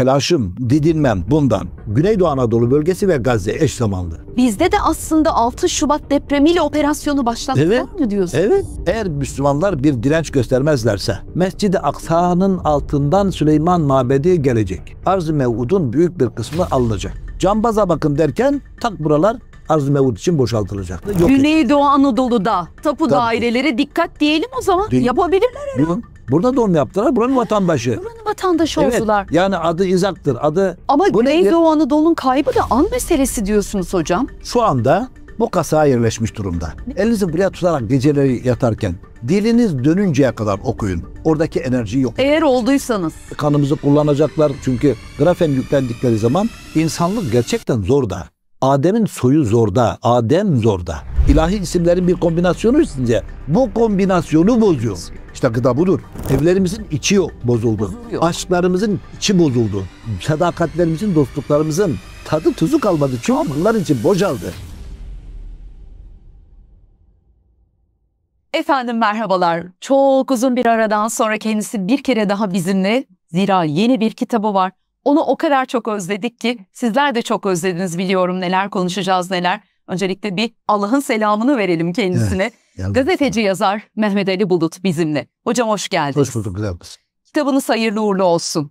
telaşım, didinmem bundan. Güneydoğu Anadolu bölgesi ve Gazze eş zamanlı. Bizde de aslında 6 Şubat depremiyle operasyonu başlattılar evet, mı diyorsun? Evet. Eğer Müslümanlar bir direnç göstermezlerse Mescid-i Aksa'nın altından Süleyman Mabedi gelecek. Arz-ı Mevud'un büyük bir kısmı alınacak. Cambaza bakın derken tak buralar arz-ı mevut için boşaltılacak. Güneydoğu Anadolu'da tapu Tabii. daireleri dikkat diyelim o zaman. Değil. Yapabilirler herhalde. Burada doğum yaptılar. Buranın vatandaşı. Buranın vatandaşı evet, oldular. Yani adı İzak'tır. Adı Ama bu Güneydoğu Anadolu'nun kaybı da an meselesi diyorsunuz hocam. Şu anda bu kasaya yerleşmiş durumda. Elinizi buraya tutarak geceleri yatarken diliniz dönünceye kadar okuyun. Oradaki enerji yok. Eğer olduysanız. Kanımızı kullanacaklar çünkü grafen yüklendikleri zaman insanlık gerçekten zor da. Adem'in soyu zorda, Adem zorda. İlahi isimlerin bir kombinasyonu üstünde. Bu kombinasyonu bozuyor. İşte gıda budur. Evlerimizin içi yok, bozuldu. Bozuluyor. Aşklarımızın içi bozuldu. Sadakatlerimizin, dostluklarımızın tadı tuzu kalmadı. çünkü bunlar için bocaldı. Efendim merhabalar. Çok uzun bir aradan sonra kendisi bir kere daha bizimle. Zira yeni bir kitabı var. Onu o kadar çok özledik ki sizler de çok özlediniz biliyorum neler konuşacağız neler. Öncelikle bir Allah'ın selamını verelim kendisine. Evet, Gazeteci yazar Mehmet Ali Bulut bizimle. Hocam hoş geldiniz. Hoş bulduk. Güzel Kitabınız hayırlı uğurlu olsun.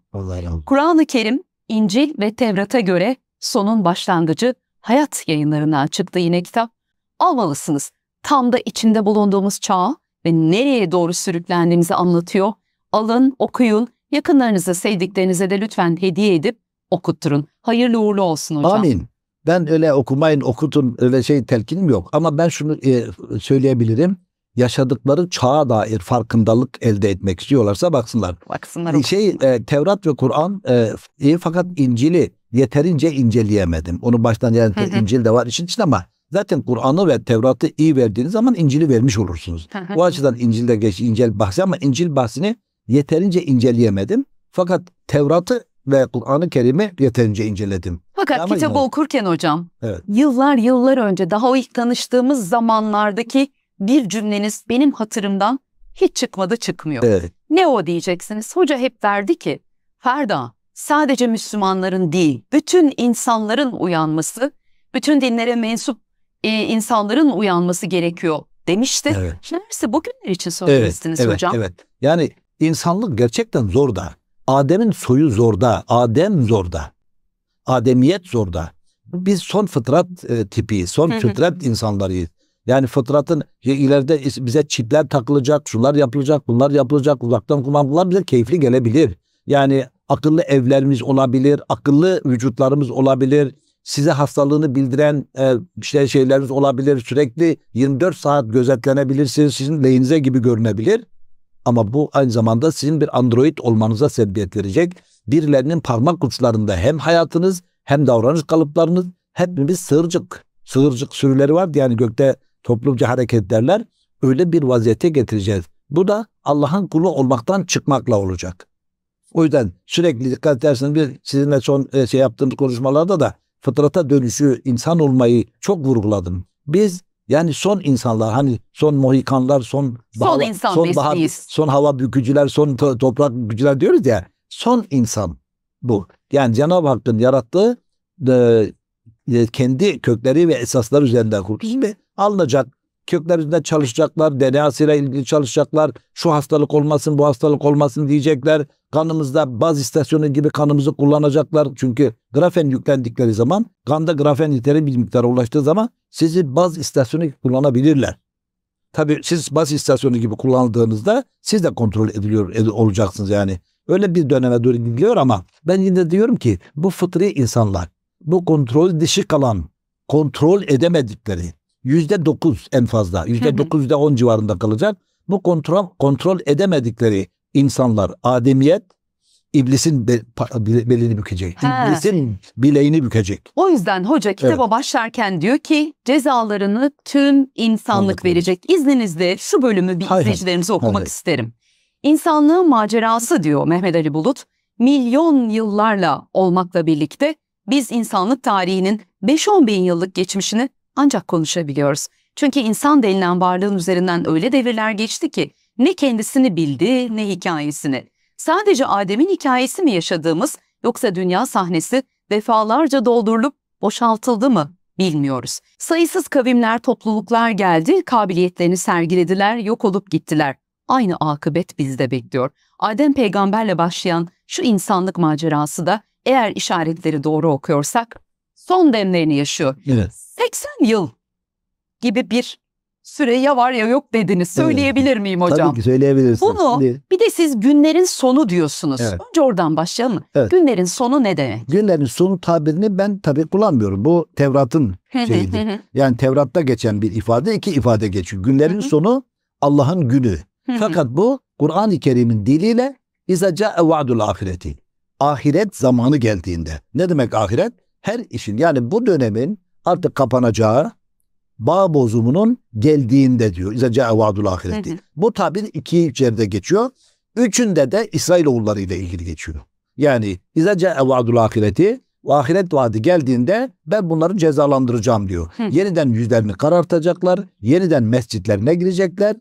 Kur'an-ı Kerim, İncil ve Tevrat'a göre sonun başlangıcı Hayat yayınlarından çıktı yine kitap. Almalısınız. Tam da içinde bulunduğumuz çağa ve nereye doğru sürüklendiğimizi anlatıyor. Alın, okuyun Yakınlarınızı, sevdiklerinize de lütfen hediye edip okutturun. Hayırlı uğurlu olsun hocam. Amin. Ben öyle okumayın, okutun öyle şey telkinim yok. Ama ben şunu e, söyleyebilirim. Yaşadıkları çağa dair farkındalık elde etmek istiyorlarsa baksınlar. Baksınlar. E, şey e, Tevrat ve Kur'an e, iyi fakat İncil'i yeterince inceleyemedim. Onu baştan yani hı hı. İncil de var için için ama zaten Kur'an'ı ve Tevrat'ı iyi verdiğiniz zaman İncil'i vermiş olursunuz. Hı hı. O açıdan İncil'de geç İncil bahsi ama İncil bahsini yeterince inceleyemedim. Fakat Tevrat'ı ve Kur'an-ı Kerim'i yeterince inceledim. Fakat Ama kitabı yani. okurken hocam evet. yıllar yıllar önce daha o ilk tanıştığımız zamanlardaki bir cümleniz benim hatırımdan hiç çıkmadı çıkmıyor. Evet. Ne o diyeceksiniz? Hoca hep derdi ki Ferda sadece Müslümanların değil bütün insanların uyanması, bütün dinlere mensup e, insanların uyanması gerekiyor demişti. Evet. Neredeyse bugünler için söylemiştiniz evet, evet, hocam. Evet. Yani İnsanlık gerçekten zorda. Adem'in soyu zorda. Adem zorda. Ademiyet zorda. Biz son fıtrat e, tipi, son fıtrat insanlarıyız. Yani fıtratın ya ileride bize çipler takılacak, şunlar yapılacak, bunlar yapılacak, uzaktan kumandlar bize keyifli gelebilir. Yani akıllı evlerimiz olabilir, akıllı vücutlarımız olabilir. Size hastalığını bildiren e, işte şeylerimiz olabilir. Sürekli 24 saat gözetlenebilirsiniz. Sizin lehinize gibi görünebilir. Ama bu aynı zamanda sizin bir Android olmanıza sebebiyet verecek. Birilerinin parmak uçlarında hem hayatınız hem davranış kalıplarınız hepimiz sığırcık. Sığırcık sürüleri var yani gökte toplumca hareket derler. Öyle bir vaziyete getireceğiz. Bu da Allah'ın kulu olmaktan çıkmakla olacak. O yüzden sürekli dikkat ederseniz bir sizinle son e, şey yaptığımız konuşmalarda da fıtrata dönüşü, insan olmayı çok vurguladım. Biz yani son insanlar hani son Mohikanlar, son bahava, son, insan son, bahar, son hava bükücüler, son to toprak bükücüler diyoruz ya. Son insan bu. Yani Cenab-ı Hakk'ın yarattığı e, e kendi kökleri ve esasları üzerinden kurtulsun ve alınacak Kökler üzerinde çalışacaklar. DNA'sıyla ilgili çalışacaklar. Şu hastalık olmasın, bu hastalık olmasın diyecekler. Kanımızda baz istasyonu gibi kanımızı kullanacaklar. Çünkü grafen yüklendikleri zaman, kanda grafen yeteri bir miktara ulaştığı zaman sizi baz istasyonu kullanabilirler. Tabii siz baz istasyonu gibi kullandığınızda siz de kontrol ediliyor ed olacaksınız yani. Öyle bir döneme doğru gidiyor ama ben yine diyorum ki bu fıtri insanlar, bu kontrol dışı kalan, kontrol edemedikleri, yüzde dokuz en fazla. Yüzde dokuzda on civarında kalacak. Bu kontrol kontrol edemedikleri insanlar ademiyet iblisin be, belini bükecek. He. İblisin bileğini bükecek. O yüzden hoca kitaba evet. başlarken diyor ki cezalarını tüm insanlık verecek. İzninizle şu bölümü bir hay izleyicilerimize hay. okumak hay. isterim. İnsanlığın macerası diyor Mehmet Ali Bulut. Milyon yıllarla olmakla birlikte biz insanlık tarihinin 5-10 bin yıllık geçmişini ancak konuşabiliyoruz. Çünkü insan denilen varlığın üzerinden öyle devirler geçti ki ne kendisini bildi ne hikayesini. Sadece Adem'in hikayesi mi yaşadığımız yoksa dünya sahnesi defalarca doldurulup boşaltıldı mı bilmiyoruz. Sayısız kavimler, topluluklar geldi, kabiliyetlerini sergilediler, yok olup gittiler. Aynı akıbet bizde bekliyor. Adem peygamberle başlayan şu insanlık macerası da eğer işaretleri doğru okuyorsak son demlerini yaşıyor. Evet. 80 yıl gibi bir süre ya var ya yok dediniz. Söyleyebilir evet. miyim hocam? Tabii ki söyleyebilirsiniz. Bunu bir de siz günlerin sonu diyorsunuz. Evet. Önce oradan başlayalım Evet. Günlerin sonu ne demek? Günlerin sonu tabirini ben tabii kullanmıyorum. Bu Tevrat'ın şeyidir. yani Tevrat'ta geçen bir ifade iki ifade geçiyor. Günlerin sonu Allah'ın günü. Fakat bu Kur'an-ı Kerim'in diliyle İzaca evadul ahireti. Ahiret zamanı geldiğinde. Ne demek ahiret? her işin yani bu dönemin artık kapanacağı bağ bozumunun geldiğinde diyor. İzaca evadul ahireti. Bu tabi iki içeride geçiyor. Üçünde de İsrailoğulları ile ilgili geçiyor. Yani İzaca evadul ahireti ahiret vaadi geldiğinde ben bunları cezalandıracağım diyor. Hı. Yeniden yüzlerini karartacaklar. Yeniden mescitlerine girecekler.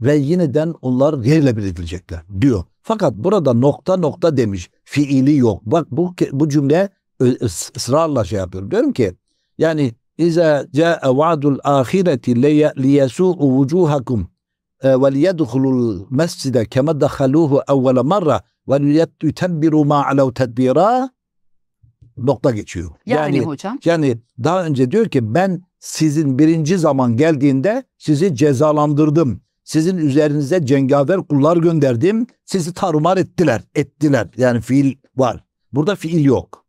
Ve yeniden onlar yerle bir edilecekler diyor. Fakat burada nokta nokta demiş. Fiili yok. Bak bu bu cümle ısrarla şey yapıyorum. Diyorum ki yani İza ca'e va'dul ahireti liyesû'u vucuhakum e, ve liyedhulul mescide keme dakhaluhu evvele marra ve liyetebbiru ma alev tedbira nokta geçiyor. Yani, yani hocam. Yani daha önce diyor ki ben sizin birinci zaman geldiğinde sizi cezalandırdım. Sizin üzerinize cengaver kullar gönderdim. Sizi tarumar ettiler. Ettiler. Yani fiil var. Burada fiil yok.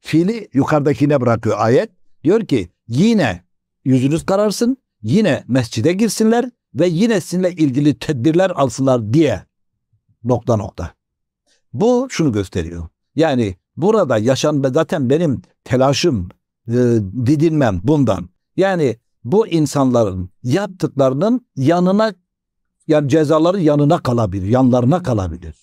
Fiili yukarıdakine bırakıyor ayet. Diyor ki yine yüzünüz kararsın, yine mescide girsinler ve yine sizinle ilgili tedbirler alsınlar diye nokta nokta. Bu şunu gösteriyor. Yani burada yaşan ve zaten benim telaşım, e, didinmem bundan. Yani bu insanların yaptıklarının yanına yani cezaları yanına kalabilir, yanlarına kalabilir.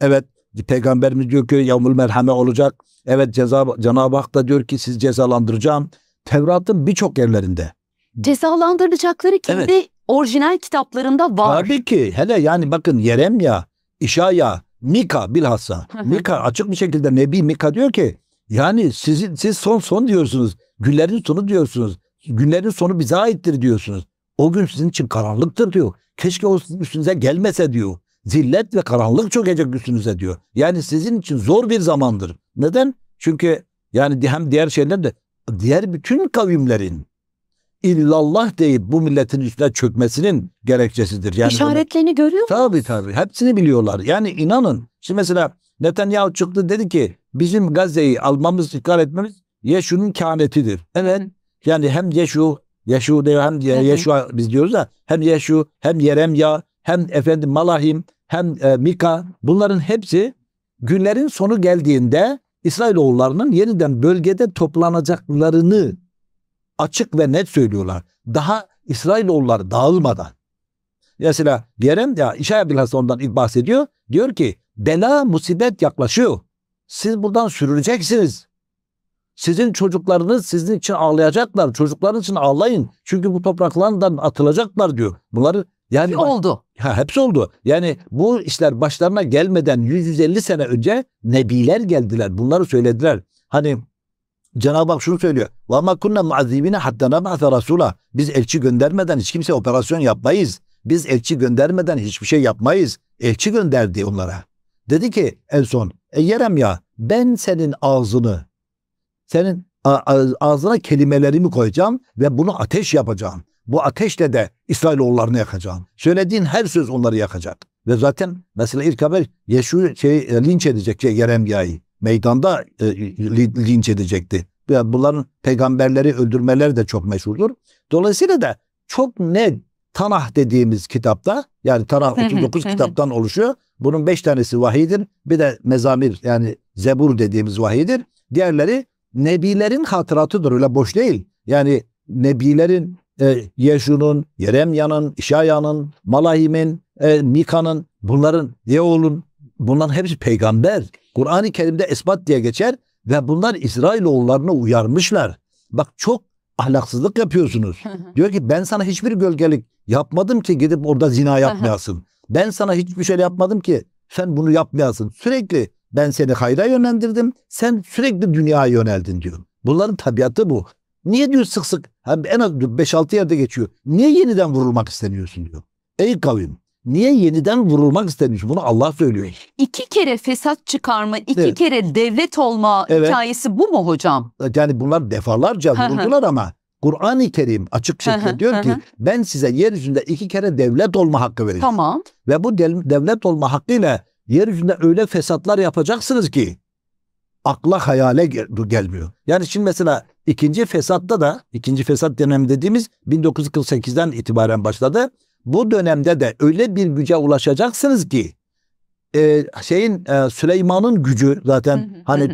Evet Peygamberimiz diyor ki yavmul merhame olacak. Evet ceza, Cenab-ı Hak da diyor ki siz cezalandıracağım. Tevrat'ın birçok yerlerinde. Cezalandırılacakları kendi evet. orijinal kitaplarında var. Tabii ki. Hele yani bakın Yeremya, İşaya, Mika bilhassa. Mika açık bir şekilde Nebi Mika diyor ki yani sizin, siz son son diyorsunuz. Günlerin sonu diyorsunuz. Günlerin sonu bize aittir diyorsunuz. O gün sizin için karanlıktır diyor. Keşke o sizin üstünüze gelmese diyor zillet ve karanlık çökecek üstünüze diyor. Yani sizin için zor bir zamandır. Neden? Çünkü yani hem diğer şeyler de diğer bütün kavimlerin illallah deyip bu milletin üstüne çökmesinin gerekçesidir. Yani İşaretlerini bunu, görüyor musunuz? Tabii tabii. Hepsini biliyorlar. Yani inanın. Şimdi mesela Netanyahu çıktı dedi ki bizim Gazze'yi almamız, işgal etmemiz Yeşu'nun kanetidir. Evet. Yani hem Yeşu, Yeşu diyor hem Yeşu biz diyoruz da hem Yeşu, hem Yeremya, hem efendim Malahim, hem e, Mika bunların hepsi günlerin sonu geldiğinde İsrailoğullarının yeniden bölgede toplanacaklarını açık ve net söylüyorlar. Daha İsrailoğulları dağılmadan. Mesela diyelim ya İşaya bilhassa ondan ilk bahsediyor. Diyor ki bela musibet yaklaşıyor. Siz buradan sürüleceksiniz. Sizin çocuklarınız sizin için ağlayacaklar. Çocuklarınız için ağlayın. Çünkü bu topraklardan atılacaklar diyor. Bunları yani hepsi oldu. Ha, hepsi oldu. Yani bu işler başlarına gelmeden 150 sene önce nebiler geldiler. Bunları söylediler. Hani Cenab-ı Hak şunu söylüyor. وَمَا كُنَّ مُعَذِّبِينَ حَتَّى نَبْعَثَ rasula. Biz elçi göndermeden hiç kimse operasyon yapmayız. Biz elçi göndermeden hiçbir şey yapmayız. Elçi gönderdi onlara. Dedi ki en son, e Yerem ya ben senin ağzını, senin ağzına kelimelerimi koyacağım ve bunu ateş yapacağım. Bu ateşle de İsrailoğullarını yakacağım. Söylediğin her söz onları yakacak. Ve zaten mesela ilk haber Yeşu şey, e, linç edecek şey, Yeremya'yı. Meydanda e, linç edecekti. bunların peygamberleri öldürmeleri de çok meşhurdur. Dolayısıyla da çok net Tanah dediğimiz kitapta yani Tanah 39 kitaptan oluşuyor. Bunun 5 tanesi vahidir. Bir de mezamir yani zebur dediğimiz vahidir. Diğerleri nebilerin hatıratıdır öyle boş değil. Yani nebilerin e, Yeşun'un, Yeremya'nın, İşaya'nın, Malahim'in, e, Mika'nın, bunların, Yeol'un, bunların hepsi peygamber. Kur'an-ı Kerim'de esbat diye geçer ve bunlar İsrailoğullarını uyarmışlar. Bak çok ahlaksızlık yapıyorsunuz. Diyor ki ben sana hiçbir gölgelik yapmadım ki gidip orada zina yapmayasın. ben sana hiçbir şey yapmadım ki sen bunu yapmayasın. Sürekli ben seni hayra yönlendirdim. Sen sürekli dünyaya yöneldin diyor. Bunların tabiatı bu. Niye diyor sık sık en az 5-6 yerde geçiyor. Niye yeniden vurulmak isteniyorsun diyor. Ey kavim niye yeniden vurulmak isteniyorsun? Bunu Allah söylüyor. İki kere fesat çıkarma, iki evet. kere devlet olma evet. hikayesi bu mu hocam? E, yani bunlar defalarca vurdular ama Kur'an-ı Kerim açık şekilde diyor ki ben size yeryüzünde iki kere devlet olma hakkı vereceğim. Tamam. Ve bu devlet olma hakkıyla yeryüzünde öyle fesatlar yapacaksınız ki akla hayale gel gelmiyor. Yani şimdi mesela ikinci fesatta da ikinci fesat dönemi dediğimiz 1948'den itibaren başladı. Bu dönemde de öyle bir güce ulaşacaksınız ki e, şeyin e, Süleyman'ın gücü zaten hani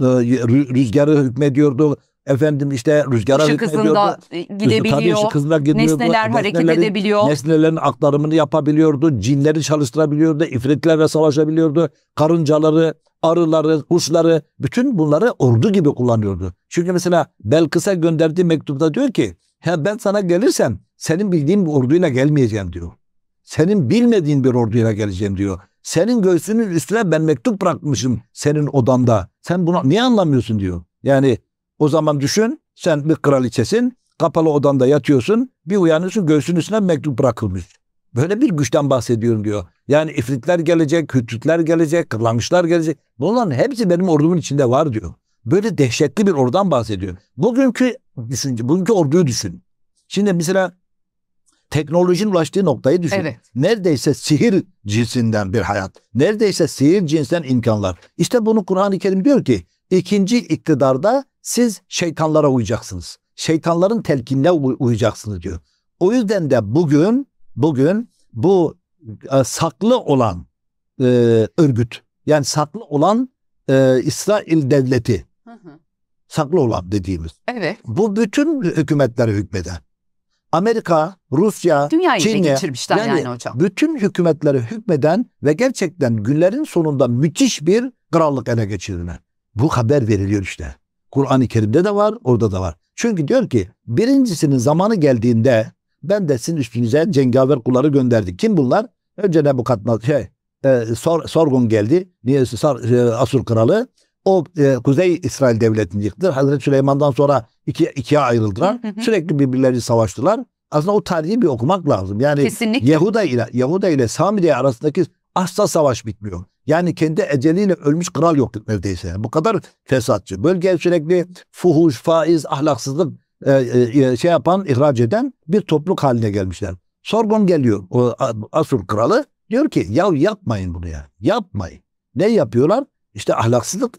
e, rüzgarı hükmediyordu, Efendim işte rüzgara ışık hızında e, gidebiliyor. Tabii hızında gidiyordu. Nesneler hareket edebiliyor. Nesnelerin aktarımını yapabiliyordu. Cinleri çalıştırabiliyordu. ifritlerle savaşabiliyordu. Karıncaları, arıları, kuşları bütün bunları ordu gibi kullanıyordu. Çünkü mesela Belkıs'a gönderdiği mektupta diyor ki He ben sana gelirsem senin bildiğin bir orduyla gelmeyeceğim diyor. Senin bilmediğin bir orduyla geleceğim diyor. Senin göğsünün üstüne ben mektup bırakmışım senin odanda. Sen bunu niye anlamıyorsun diyor. Yani o zaman düşün sen bir kraliçesin. Kapalı odanda yatıyorsun. Bir uyanıyorsun göğsünün üstüne mektup bırakılmış. Böyle bir güçten bahsediyorum diyor. Yani ifritler gelecek, Hüttitler gelecek, Kırlangıçlar gelecek. Bunların hepsi benim ordumun içinde var diyor. Böyle dehşetli bir ordudan bahsediyor. Bugünkü düşünce, bugünkü orduyu düşün. Şimdi mesela teknolojinin ulaştığı noktayı düşün. Evet. Neredeyse sihir cinsinden bir hayat. Neredeyse sihir cinsinden imkanlar. İşte bunu Kur'an-ı Kerim diyor ki ikinci iktidarda siz şeytanlara uyacaksınız. Şeytanların telkinine uyacaksınız diyor. O yüzden de bugün bugün bu e, saklı olan e, örgüt yani saklı olan e, İsrail devleti hı hı. saklı olan dediğimiz. Evet. Bu bütün hükümetlere hükmeden. Amerika, Rusya, Dünyayı Çin geçirmişler yani, yani hocam. Bütün hükümetlere hükmeden ve gerçekten günlerin sonunda müthiş bir krallık ele geçirilen. Bu haber veriliyor işte. Kur'an-ı Kerim'de de var, orada da var. Çünkü diyor ki birincisinin zamanı geldiğinde ben de sizin üstünüze cengaver kulları gönderdim. Kim bunlar? Önce Nebukadnezar şey, e, sor, sorgun geldi. Niye sor, e, Asur kralı? O e, Kuzey İsrail devletini yıktı. Hazreti Süleyman'dan sonra iki, ikiye ayrıldılar. Sürekli birbirleri savaştılar. Aslında o tarihi bir okumak lazım. Yani Kesinlikle. Yahuda ile Yehuda ile Samiye arasındaki asla savaş bitmiyor. Yani kendi eceliyle ölmüş kral yok neredeyse. bu kadar fesatçı. Bölge sürekli fuhuş, faiz, ahlaksızlık e, e, şey yapan, ihraç eden bir topluluk haline gelmişler. Sorgun geliyor o Asur kralı. Diyor ki ya yapmayın bunu ya. Yapmayın. Ne yapıyorlar? İşte ahlaksızlık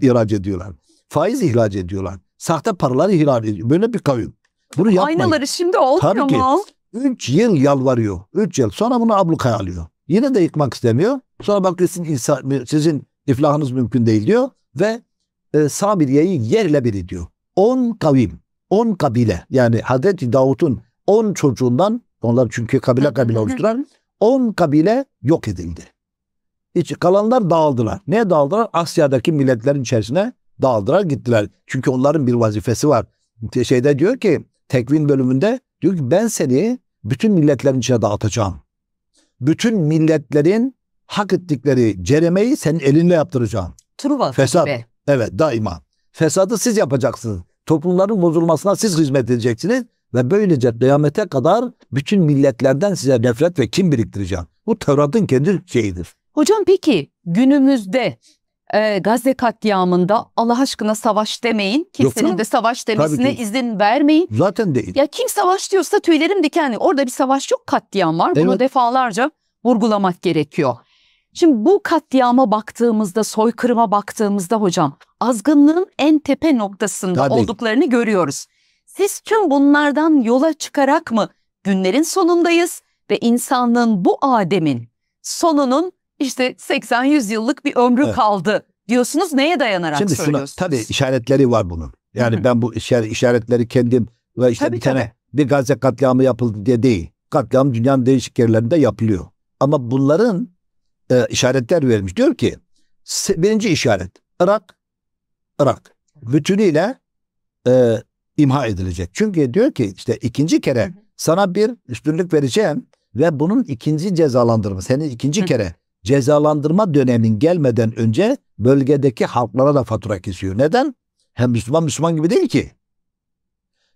ihraç ediyorlar. Faiz ihraç ediyorlar. Sahte paralar ihraç ediyor. Böyle bir kavim. Bunu yapmayın. Aynaları şimdi olmuyor Tabii ki. mu? 3 yıl yalvarıyor. 3 yıl. Sonra bunu ablukaya alıyor. Yine de yıkmak istemiyor. Sonra bakıyor sizin, insan, sizin iflahınız mümkün değil diyor ve e, Samiriye'yi yerle bir ediyor. 10 kavim, 10 kabile yani Hazreti Davut'un 10 çocuğundan onlar çünkü kabile kabile oluşturan 10 kabile yok edildi. İç, kalanlar dağıldılar. Neye dağıldılar? Asya'daki milletlerin içerisine dağıldılar gittiler. Çünkü onların bir vazifesi var. Şeyde diyor ki tekvin bölümünde diyor ki ben seni bütün milletlerin içine dağıtacağım bütün milletlerin hak ettikleri ceremeyi senin elinle yaptıracaksın. Truva Fesat. Gibi. Evet daima. Fesadı siz yapacaksınız. Toplumların bozulmasına siz hizmet edeceksiniz ve böylece kıyamete kadar bütün milletlerden size nefret ve kim biriktireceğim. Bu Tevrat'ın kendi şeyidir. Hocam peki günümüzde e, Gazze katliamında Allah aşkına savaş demeyin. Kimsenin de savaş demesine izin vermeyin. Zaten değil. Ya kim savaş diyorsa tüylerim dikenli. Hani orada bir savaş yok katliam var. Evet. Bunu defalarca vurgulamak gerekiyor. Şimdi bu katliama baktığımızda, soykırıma baktığımızda hocam azgınlığın en tepe noktasında Tabii. olduklarını görüyoruz. Siz tüm bunlardan yola çıkarak mı günlerin sonundayız ve insanlığın bu ademin sonunun işte 80-100 yıllık bir ömrü evet. kaldı diyorsunuz. Neye dayanarak Şimdi söylüyorsunuz? Şimdi tabii işaretleri var bunun. Yani Hı-hı. ben bu işaretleri kendim ve işte tabii, bir tane tabii. bir Gazze katliamı yapıldı diye değil. Katliam dünyanın değişik yerlerinde yapılıyor. Ama bunların e, işaretler vermiş. Diyor ki birinci işaret Irak Irak bütünüyle e, imha edilecek. Çünkü diyor ki işte ikinci kere Hı-hı. sana bir üstünlük vereceğim ve bunun ikinci cezalandırma senin ikinci Hı-hı. kere cezalandırma dönemin gelmeden önce bölgedeki halklara da fatura kesiyor. Neden? Hem Müslüman Müslüman gibi değil ki.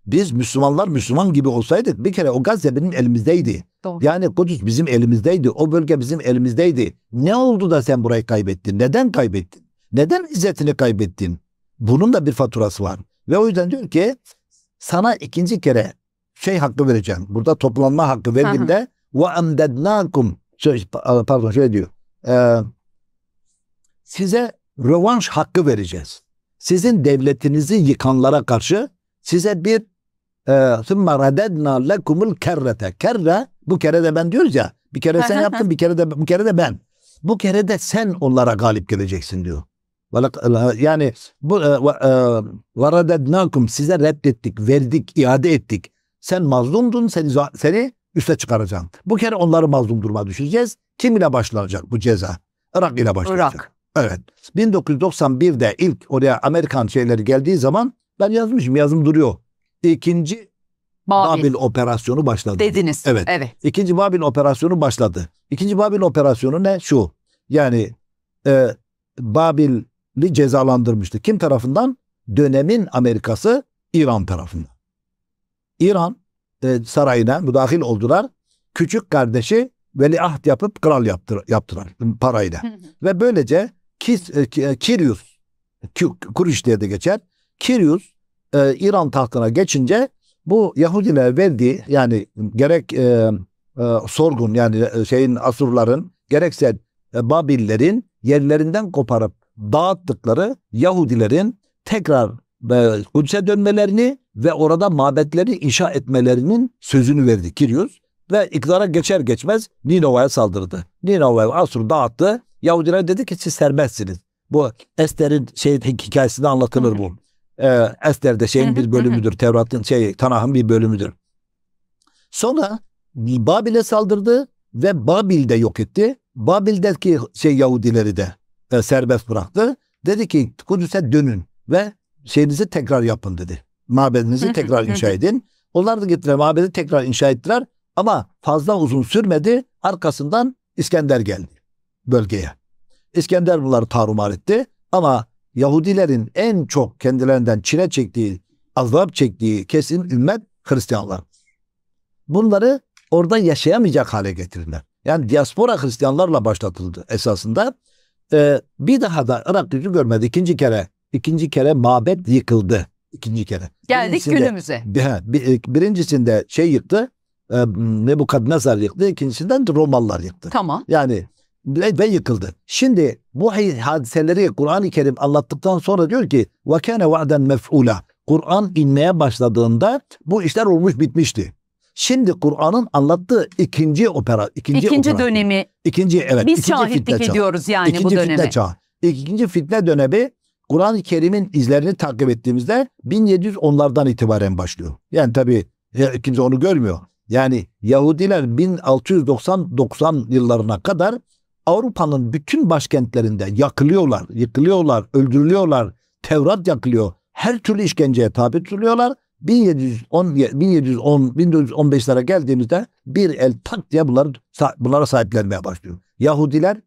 Biz Müslümanlar Müslüman gibi olsaydık bir kere o Gazze bizim elimizdeydi. Doğru. Yani Kudüs bizim elimizdeydi. O bölge bizim elimizdeydi. Ne oldu da sen burayı kaybettin? Neden kaybettin? Neden izzetini kaybettin? Bunun da bir faturası var. Ve o yüzden diyor ki sana ikinci kere şey hakkı vereceğim. Burada toplanma hakkı verdiğimde ve emdednakum pardon şöyle diyor e, size rövanş hakkı vereceğiz. Sizin devletinizi yıkanlara karşı size bir ثُمَّ رَدَدْنَا لَكُمُ الْكَرَّةَ Kerre, bu kere de ben diyoruz ya, bir kere sen yaptın, bir kere de bu kere de ben. Bu kere de sen onlara galip geleceksin diyor. E, yani bu وَرَدَدْنَاكُمْ e, e, size reddettik, verdik, iade ettik. Sen mazlumdun, seni, seni üste çıkaracağım. Bu kere onları mazlum duruma düşeceğiz. Kim ile başlanacak bu ceza? Irak ile başlanacak. Irak. Evet. 1991'de ilk oraya Amerikan şeyleri geldiği zaman ben yazmışım. Yazım duruyor. İkinci Babil, Babil operasyonu başladı. Dediniz. Evet. evet. İkinci Babil operasyonu başladı. İkinci Babil operasyonu ne? Şu. Yani e, Babil'i cezalandırmıştı. Kim tarafından? Dönemin Amerikası İran tarafından. İran e, sarayına müdahil oldular. Küçük kardeşi veliaht yapıp kral yaptır, yaptılar parayla. Ve böylece Kis, e, e Kiryus, Kuriş diye de geçer. Kirius e, İran tahtına geçince bu Yahudilere verdiği yani gerek e, e, sorgun yani e, şeyin Asurların gerekse e, Babillerin yerlerinden koparıp dağıttıkları Yahudilerin tekrar e, Kudüs'e dönmelerini ve orada mabetleri inşa etmelerinin sözünü verdi Kiryus ve iktidara geçer geçmez Ninova'ya saldırdı. Ninova'yı Asur'u dağıttı. Yahudiler dedi ki siz serbestsiniz. Bu Ester'in şey hikayesinde anlatılır bu. Ee, Ester de şeyin bir bölümüdür. Tevrat'ın şey Tanah'ın bir bölümüdür. Sonra Babil'e saldırdı ve Babil'de yok etti. Babil'deki şey Yahudileri de e, serbest bıraktı. Dedi ki Kudüs'e dönün ve şeyinizi tekrar yapın dedi. Mabedinizi tekrar inşa edin. Onlar da gittiler mabedi tekrar inşa ettiler ama fazla uzun sürmedi. Arkasından İskender geldi bölgeye. İskender bunları tarumar etti. Ama Yahudilerin en çok kendilerinden çile çektiği, azap çektiği kesin ümmet Hristiyanlar. Bunları orada yaşayamayacak hale getirdiler. Yani diaspora Hristiyanlarla başlatıldı esasında. Ee, bir daha da Irak gücü görmedi. İkinci kere, ikinci kere mabet yıkıldı. İkinci kere. Geldik birincisinde, günümüze. E, birincisinde şey yıktı e, ee, Nebukadnezar yıktı. İkincisinden Romalılar yıktı. Tamam. Yani ve, ve yıkıldı. Şimdi bu hadiseleri Kur'an-ı Kerim anlattıktan sonra diyor ki وَكَانَ وَعْدًا mefula. Kur'an inmeye başladığında bu işler olmuş bitmişti. Şimdi Kur'an'ın anlattığı ikinci opera, ikinci, ikinci opera, dönemi. İkinci evet. Biz ikinci şahitlik fitne ediyoruz çağı. yani ikinci bu dönemi. Fitne çağı. İkinci fitne dönemi Kur'an-ı Kerim'in izlerini takip ettiğimizde 1710'lardan itibaren başlıyor. Yani tabii e, kimse onu görmüyor. Yani Yahudiler 1690-90 yıllarına kadar Avrupa'nın bütün başkentlerinde yakılıyorlar, yıkılıyorlar, öldürülüyorlar. Tevrat yakılıyor. Her türlü işkenceye tabi tutuluyorlar. 1710 1715lere geldiğimizde bir el tak diye bunları bunlara sahiplenmeye başlıyor. Yahudiler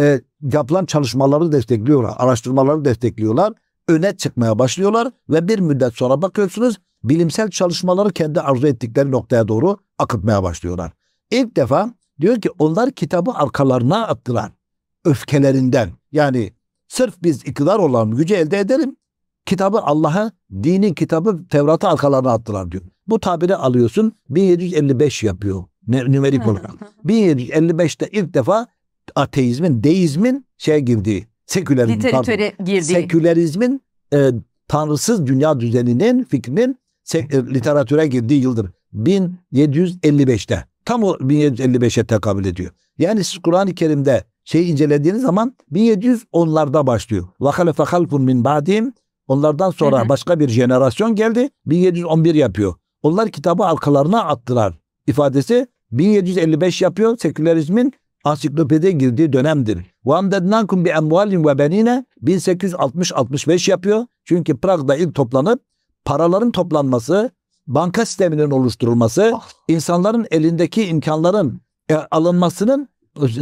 e, yapılan çalışmaları destekliyorlar, araştırmaları destekliyorlar, öne çıkmaya başlıyorlar ve bir müddet sonra bakıyorsunuz bilimsel çalışmaları kendi arzu ettikleri noktaya doğru akıtmaya başlıyorlar. İlk defa diyor ki onlar kitabı arkalarına attılar. Öfkelerinden yani sırf biz iktidar olan gücü elde edelim. Kitabı Allah'a, dinin kitabı Tevrat'ı arkalarına attılar diyor. Bu tabiri alıyorsun 1755 yapıyor nümerik olarak. 1755'te ilk defa ateizmin, deizmin şey girdiği, sekülerizmin, girdiği. sekülerizmin e, tanrısız dünya düzeninin fikrinin e, literatüre girdiği yıldır. 1755'te. Tam 1755'e tekabül ediyor. Yani siz Kur'an-ı Kerim'de şey incelediğiniz zaman 1710'larda başlıyor. وَخَلَفَ خَلْفٌ min badim. Onlardan sonra hı başka bir jenerasyon geldi. 1711 yapıyor. Onlar kitabı arkalarına attılar. ifadesi 1755 yapıyor. Sekülerizmin ansiklopediye girdiği dönemdir. وَاَمْدَدْنَاكُمْ بِاَمْوَالٍ وَبَن۪ينَ 1860-65 yapıyor. Çünkü Prag'da ilk toplanıp paraların toplanması, banka sisteminin oluşturulması, ah. insanların elindeki imkanların e, alınmasının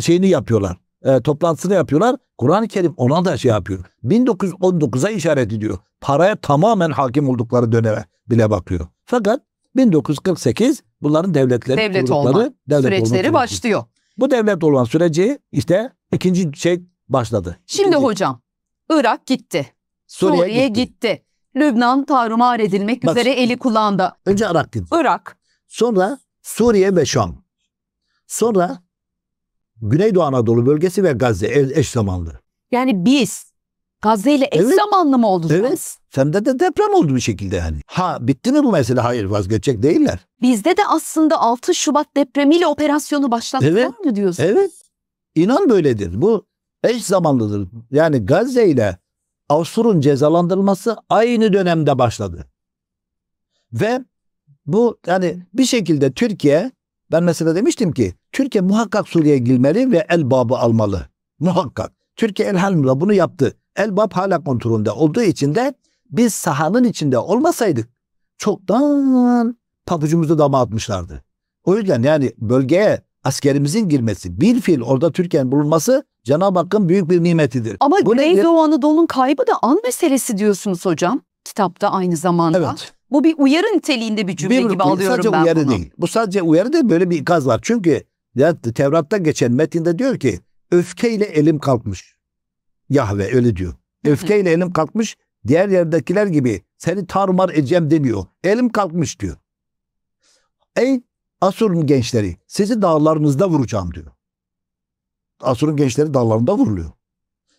şeyini yapıyorlar. E, toplantısını yapıyorlar. Kur'an-ı Kerim ona da şey yapıyor. 1919'a işaret ediyor. Paraya tamamen hakim oldukları döneme bile bakıyor. Fakat 1948 bunların devletleri devlet olma devlet süreçleri olma başlıyor. Bu devlet olma süreci işte ikinci şey başladı. Şimdi ikinci. hocam Irak gitti. Suriye, Suriye gitti. gitti. Lübnan tarumar edilmek Bak, üzere eli kulağında. Önce Irak dedi. Irak. Sonra Suriye ve Şam. Sonra Güneydoğu Anadolu bölgesi ve Gazze e, eş zamanlı. Yani biz Gazze ile eş evet. zamanlı mı oldu? Evet. Sen de de deprem oldu bir şekilde hani? Ha bitti mi bu mesele? Hayır vazgeçecek değiller. Bizde de aslında 6 Şubat depremiyle operasyonu başlattılar evet. mı diyorsun? Evet. İnan böyledir. Bu eş zamanlıdır. Yani Gazze ile Asur'un cezalandırılması aynı dönemde başladı. Ve bu yani bir şekilde Türkiye ben mesela demiştim ki Türkiye muhakkak Suriye'ye girmeli ve Elbab'ı almalı. Muhakkak. Türkiye elhamdülillah bunu yaptı. Elbab hala kontrolünde olduğu için de biz sahanın içinde olmasaydık çoktan pabucumuzu dama atmışlardı. O yüzden yani bölgeye askerimizin girmesi, bir fil orada Türkiye'nin bulunması Cenab-ı Hakk'ın büyük bir nimetidir. Ama Bu Güneydoğu Anadolu'nun kaybı da an meselesi diyorsunuz hocam kitapta aynı zamanda. Evet. Bu bir uyarı niteliğinde bir cümle bir, gibi alıyorum sadece ben uyarı bunu. Değil. Bu sadece uyarı değil böyle bir ikaz var. Çünkü ya, Tevrat'ta geçen metinde diyor ki öfkeyle elim kalkmış. Yahve öyle diyor. Öfkeyle elim kalkmış diğer yerdekiler gibi seni tarumar edeceğim demiyor. Elim kalkmış diyor. Ey Asur'un gençleri sizi dağlarınızda vuracağım diyor. Asur'un gençleri dağlarında vuruluyor.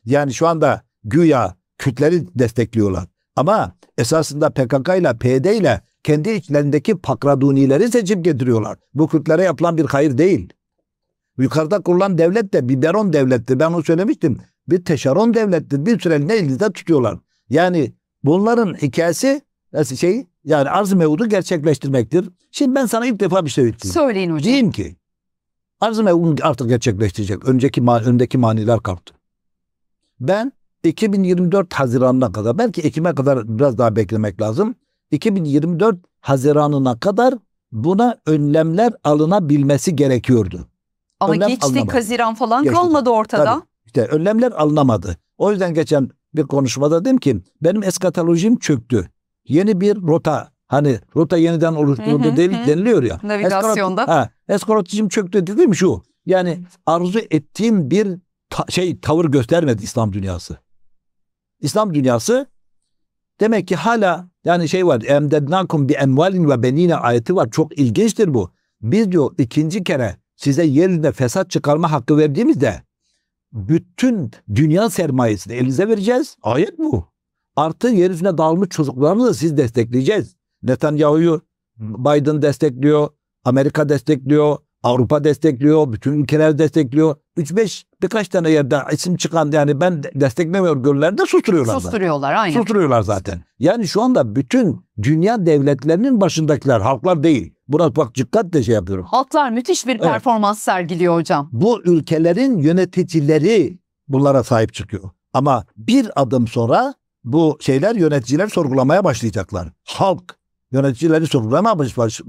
Yani şu anda güya Kürtleri destekliyorlar. Ama esasında PKK ile PD ile kendi içlerindeki pakradunileri seçip getiriyorlar. Bu Kürtlere yapılan bir hayır değil. Yukarıda kurulan devlet de bir beron devletti. Ben onu söylemiştim. Bir teşaron devletti. Bir süre ne elinde tutuyorlar. Yani bunların hikayesi şey yani arz-ı mevudu gerçekleştirmektir. Şimdi ben sana ilk defa bir şey söyleyeyim. Söyleyin hocam. Diyeyim ki arz-ı mevudu artık gerçekleştirecek. Önceki, öndeki maniler kalktı. Ben 2024 Haziran'ına kadar belki Ekim'e kadar biraz daha beklemek lazım. 2024 Haziran'ına kadar buna önlemler alınabilmesi gerekiyordu. Ama Önlem geçtik alınamadı. Haziran falan geçtik. kalmadı ortada. Tabii. İşte önlemler alınamadı. O yüzden geçen bir konuşmada dedim ki benim eskatolojim çöktü yeni bir rota hani rota yeniden oluşturuldu hı deniliyor ya. Navigasyonda. Eskalat, ha, çöktü dedim şu. Yani arzu ettiğim bir ta, şey tavır göstermedi İslam dünyası. İslam dünyası demek ki hala yani şey var. Emdednakum bi emvalin ve benine ayeti var. Çok ilginçtir bu. Biz diyor ikinci kere size yerinde fesat çıkarma hakkı verdiğimizde bütün dünya sermayesini elinize vereceğiz. Ayet bu. Artı yeryüzüne dalmış çocuklarını da siz destekleyeceğiz. Netanyahu'yu Biden destekliyor, Amerika destekliyor, Avrupa destekliyor, bütün ülkeler destekliyor. 3-5 birkaç tane yerde isim çıkan yani ben desteklemiyorum görülerde susturuyorlar. Susturuyorlar aynen. Susturuyorlar zaten. Yani şu anda bütün dünya devletlerinin başındakiler halklar değil. Buna bak dikkatle şey yapıyorum. Halklar müthiş bir evet. performans sergiliyor hocam. Bu ülkelerin yöneticileri bunlara sahip çıkıyor. Ama bir adım sonra bu şeyler yöneticiler sorgulamaya başlayacaklar. Halk yöneticileri sorgulamaya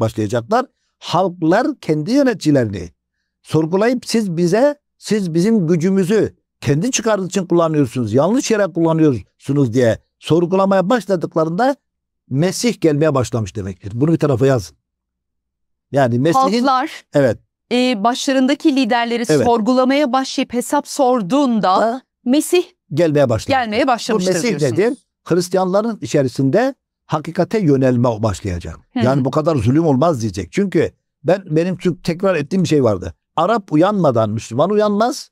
başlayacaklar. Halklar kendi yöneticilerini sorgulayıp siz bize, siz bizim gücümüzü kendi çıkarınız için kullanıyorsunuz, yanlış yere kullanıyorsunuz diye sorgulamaya başladıklarında Mesih gelmeye başlamış demektir. Bunu bir tarafa yazın. Yani Mesih'in... Halklar evet. e, başlarındaki liderleri evet. sorgulamaya başlayıp hesap sorduğunda ha? Mesih gelmeye başlamıştır. Gelmeye başlamıştır Bu Mesih diyorsunuz. nedir? Hristiyanların içerisinde hakikate yönelme başlayacak. Yani bu kadar zulüm olmaz diyecek. Çünkü ben benim çok tekrar ettiğim bir şey vardı. Arap uyanmadan Müslüman uyanmaz.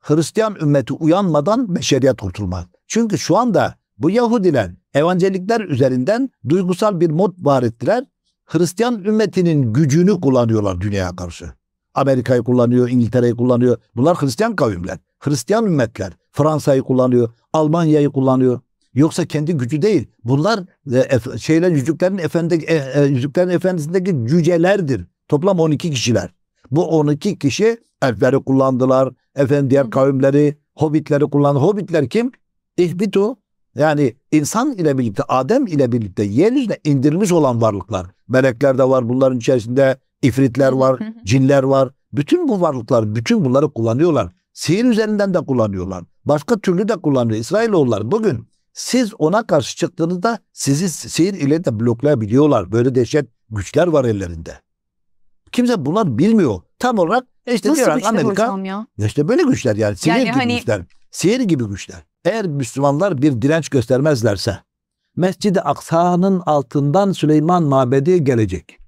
Hristiyan ümmeti uyanmadan beşeriyet kurtulmaz. Çünkü şu anda bu Yahudiler evangelikler üzerinden duygusal bir mod var ettiler. Hristiyan ümmetinin gücünü kullanıyorlar dünyaya karşı. Amerika'yı kullanıyor, İngiltere'yi kullanıyor. Bunlar Hristiyan kavimler. Hristiyan ümmetler Fransa'yı kullanıyor, Almanya'yı kullanıyor. Yoksa kendi gücü değil. Bunlar e, şeyler yüzüklerin efendi e, e, yüzüklerin efendisindeki cücelerdir. Toplam 12 kişiler. Bu 12 kişi elfleri kullandılar. Efendim diğer kavimleri, hobbitleri kullandı. Hobbitler kim? İhbitu yani insan ile birlikte, Adem ile birlikte yeryüzüne indirilmiş olan varlıklar. Melekler de var bunların içerisinde, ifritler var, cinler var. Bütün bu varlıklar, bütün bunları kullanıyorlar. Sihir üzerinden de kullanıyorlar. Başka türlü de kullanıyor. İsrailoğulları bugün siz ona karşı çıktığınızda sizi sihir ile de bloklayabiliyorlar. Böyle dehşet güçler var ellerinde. Kimse bunlar bilmiyor. Tam olarak işte Nasıl diyorlar Amerika. Ya? İşte böyle güçler yani. Sihir yani gibi hani... güçler. Sihir gibi güçler. Eğer Müslümanlar bir direnç göstermezlerse Mescid-i Aksa'nın altından Süleyman Mabedi gelecek.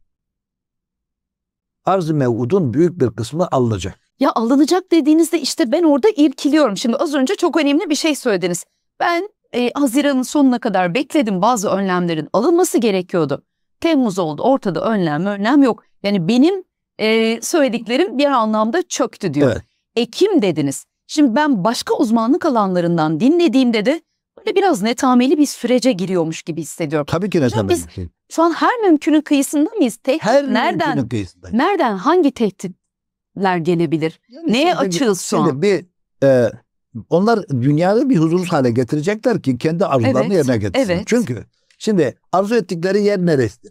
Arz-ı Mevud'un büyük bir kısmı alınacak. Ya alınacak dediğinizde işte ben orada irkiliyorum. Şimdi az önce çok önemli bir şey söylediniz. Ben e, Haziran'ın sonuna kadar bekledim bazı önlemlerin alınması gerekiyordu. Temmuz oldu ortada önlem önlem yok. Yani benim e, söylediklerim bir anlamda çöktü diyor. Evet. Ekim dediniz. Şimdi ben başka uzmanlık alanlarından dinlediğimde de böyle biraz netameli bir sürece giriyormuş gibi hissediyorum. Tabii ki netameli. Şey. şu an her mümkünün kıyısında mıyız? Tehdit her nereden? Mümkünün kıyısında. Nereden hangi tehdit ler gelebilir? Yani Neye şimdi, açığız şu şimdi an? Bir, e, onlar dünyada bir huzursuz hale getirecekler ki kendi arzularını evet, yerine getirsin. Evet. Çünkü şimdi arzu ettikleri yer neresi?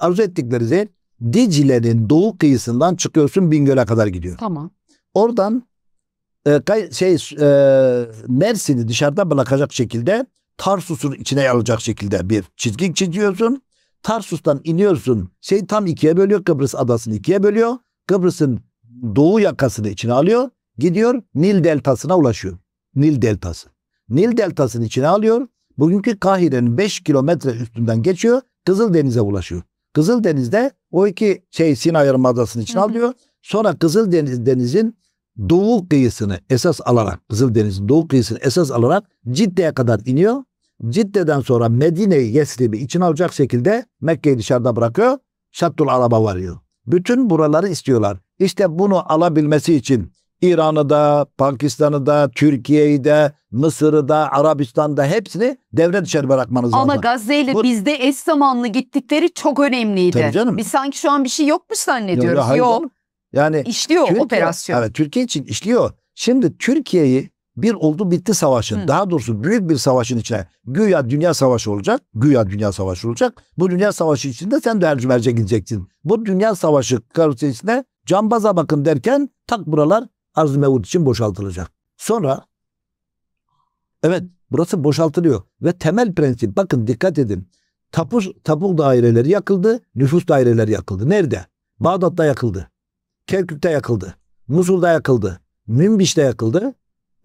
Arzu ettikleri yer Dicle'nin doğu kıyısından çıkıyorsun Bingöl'e kadar gidiyor. Tamam. Oradan e, kay, şey e, Mersin'i dışarıda bırakacak şekilde Tarsus'un içine alacak şekilde bir çizgi çiziyorsun. Tarsus'tan iniyorsun. Şey tam ikiye bölüyor Kıbrıs adasını ikiye bölüyor. Kıbrıs'ın doğu yakasını içine alıyor. Gidiyor Nil deltasına ulaşıyor. Nil deltası. Nil deltasını içine alıyor. Bugünkü Kahire'nin 5 kilometre üstünden geçiyor. Kızıldeniz'e ulaşıyor. Kızıldeniz'de o iki şey Sina Yarımadası'nı içine alıyor. Sonra Kızıldeniz denizin doğu kıyısını esas alarak Kızıldeniz'in doğu kıyısını esas alarak Cidde'ye kadar iniyor. Cidde'den sonra Medine'yi Yesrib'i için alacak şekilde Mekke'yi dışarıda bırakıyor. Şattul Arab'a varıyor. Bütün buraları istiyorlar. İşte bunu alabilmesi için İran'ı da, Pakistan'ı da, Türkiye'yi de, Mısır'ı da, Arabistan'da hepsini devre dışı bırakmanız lazım. Ama Gazze ile bizde eş zamanlı gittikleri çok önemliydi. Tabii canım. Biz sanki şu an bir şey yokmuş zannediyoruz. Yok. yok. yok. Yani işliyor Türkiye, operasyon. Evet Türkiye için işliyor. Şimdi Türkiye'yi bir oldu bitti savaşın. Hı. Daha doğrusu büyük bir savaşın içine güya dünya savaşı olacak. Güya dünya savaşı olacak. Bu dünya savaşı içinde sen de merce gideceksin. Bu dünya savaşı içine cambaza bakın derken tak buralar arz-ı mevut için boşaltılacak. Sonra evet burası boşaltılıyor ve temel prensip bakın dikkat edin. Tapu, tapu daireleri yakıldı, nüfus daireleri yakıldı. Nerede? Bağdat'ta yakıldı. Kerkük'te yakıldı. Musul'da yakıldı. Münbiş'te yakıldı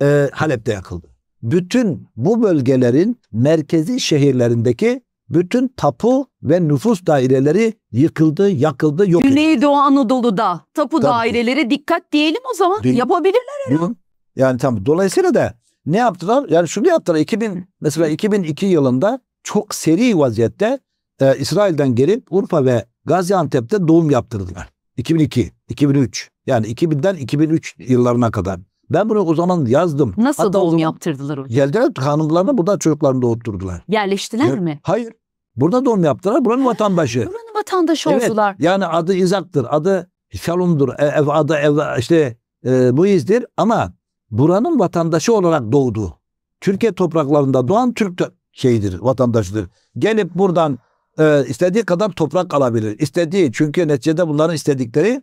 e, Halep'te yakıldı. Bütün bu bölgelerin merkezi şehirlerindeki bütün tapu ve nüfus daireleri yıkıldı, yakıldı, yok Güneydoğu Anadolu'da tapu Tabii. daireleri dikkat diyelim o zaman. Değil. Yapabilirler herhalde. Yani tam dolayısıyla da ne yaptılar? Yani şunu yaptılar. 2000 mesela 2002 yılında çok seri vaziyette e, İsrail'den gelip Urfa ve Gaziantep'te doğum yaptırdılar. 2002, 2003 yani 2000'den 2003 yıllarına kadar. Ben bunu o zaman yazdım. Nasıl Hatta doğum zaman, yaptırdılar hocam? Geldiler hanımlarını burada çocuklarını doğurtturdular. Yerleştiler Yer, mi? Hayır. Burada doğum yaptılar. Buranın vatandaşı. Buranın vatandaşı evet, oldular. Yani adı İzak'tır. Adı Şalundur, e, Ev, adı ev, işte e, bu izdir ama buranın vatandaşı olarak doğdu. Türkiye topraklarında doğan Türk şeyidir, vatandaşıdır. Gelip buradan e, istediği kadar toprak alabilir. İstediği çünkü neticede bunların istedikleri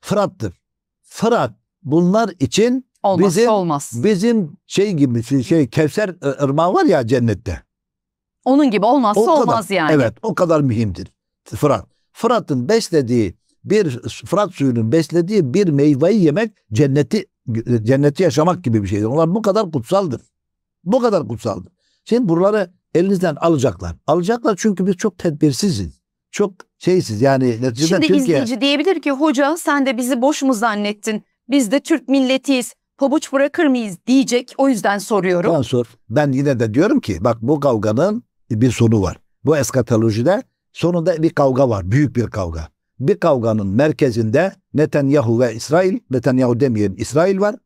Fırat'tır. Fırat bunlar için Olmazsa bizim, olmaz. Bizim şey gibi şey, şey Kevser ırmağı e, var ya cennette. Onun gibi olmazsa o kadar, olmaz yani. Evet o kadar mühimdir Fırat. Fırat'ın beslediği bir Fırat suyunun beslediği bir meyveyi yemek cenneti cenneti yaşamak gibi bir şeydir. Onlar bu kadar kutsaldır. Bu kadar kutsaldır. Şimdi buraları elinizden alacaklar. Alacaklar çünkü biz çok tedbirsiziz. Çok şeysiz yani Şimdi Türkiye... izleyici diyebilir ki hoca sen de bizi boş mu zannettin? biz de Türk milletiyiz pabuç bırakır mıyız diyecek. O yüzden soruyorum. Tamam sor. Ben yine de diyorum ki bak bu kavganın bir sonu var. Bu eskatolojide sonunda bir kavga var. Büyük bir kavga. Bir kavganın merkezinde Netanyahu ve İsrail, Netanyahu demeyelim İsrail var.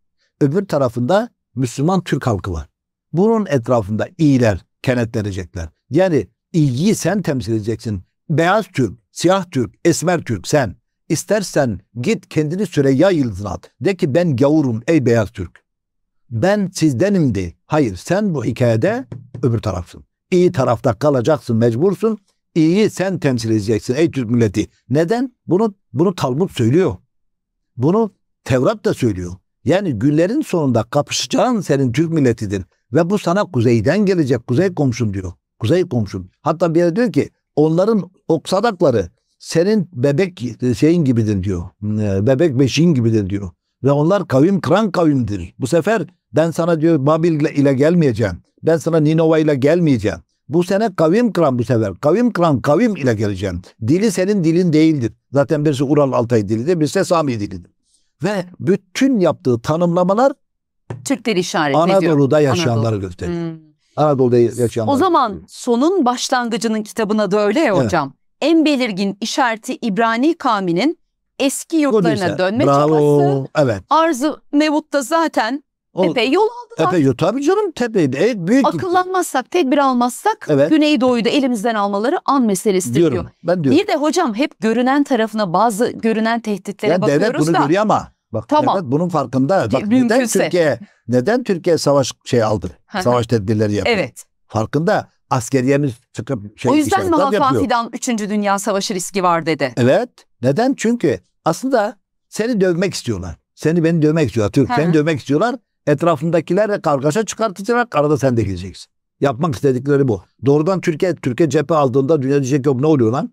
Öbür tarafında Müslüman Türk halkı var. Bunun etrafında iyiler kenetlenecekler. Yani iyiyi sen temsil edeceksin. Beyaz Türk, siyah Türk, esmer Türk sen. İstersen git kendini Süreyya Yıldız'ına at. De ki ben gavurum ey beyaz Türk. Ben sizdenim de. Hayır sen bu hikayede öbür tarafsın. İyi tarafta kalacaksın mecbursun. İyi sen temsil edeceksin ey Türk milleti. Neden? Bunu, bunu Talmud söylüyor. Bunu Tevrat da söylüyor. Yani günlerin sonunda kapışacağın senin Türk milletidir. Ve bu sana kuzeyden gelecek. Kuzey komşun diyor. Kuzey komşun. Hatta bir yere diyor ki onların oksadakları senin bebek şeyin gibidir diyor. Ee, bebek beşiğin gibidir diyor. Ve onlar kavim kran kavimdir. Bu sefer ben sana diyor Babil ile gelmeyeceğim. Ben sana Ninova ile gelmeyeceğim. Bu sene kavim kran bu sefer. Kavim kran kavim ile geleceğim. Dili senin dilin değildir. Zaten birisi Ural Altay dilidir, birisi Sami dilidir. Ve bütün yaptığı tanımlamalar Türkleri işaret Anadolu'da ediyor. Anadolu'da yaşayanları Anadolu. gösteriyor. Hmm. Anadolu'da yaşayanlar. O zaman sonun başlangıcının kitabına da öyle ya hocam en belirgin işareti İbrani kavminin eski yurtlarına dönme Bravo. çabası. Evet. Arzu Mevut'ta zaten o, epey yol aldılar. Epey yol tabii canım tepeydi. Evet, büyük. Akıllanmazsak, tedbir almazsak evet. Güneydoğu'yu da elimizden almaları an meselesi diyorum, diyor. Ben diyorum. Bir de hocam hep görünen tarafına bazı görünen tehditlere ya bakıyoruz devlet bunu da. görüyor ama. Bak tamam. devlet bunun farkında. Bak, Mümkünse. neden Türkiye neden Türkiye savaş şey aldı? savaş tedbirleri yapıyor. Evet. Farkında askeriyemiz çıkıp şey, o yüzden mi Hakan Fidan 3. Dünya Savaşı riski var dedi. Evet. Neden? Çünkü aslında seni dövmek istiyorlar. Seni beni dövmek istiyorlar. Türk. Hı. Seni dövmek istiyorlar. Etrafındakilerle kargaşa çıkartacak. Arada sen de gideceksin. Yapmak istedikleri bu. Doğrudan Türkiye Türkiye cephe aldığında dünya diyecek yok ne oluyor lan?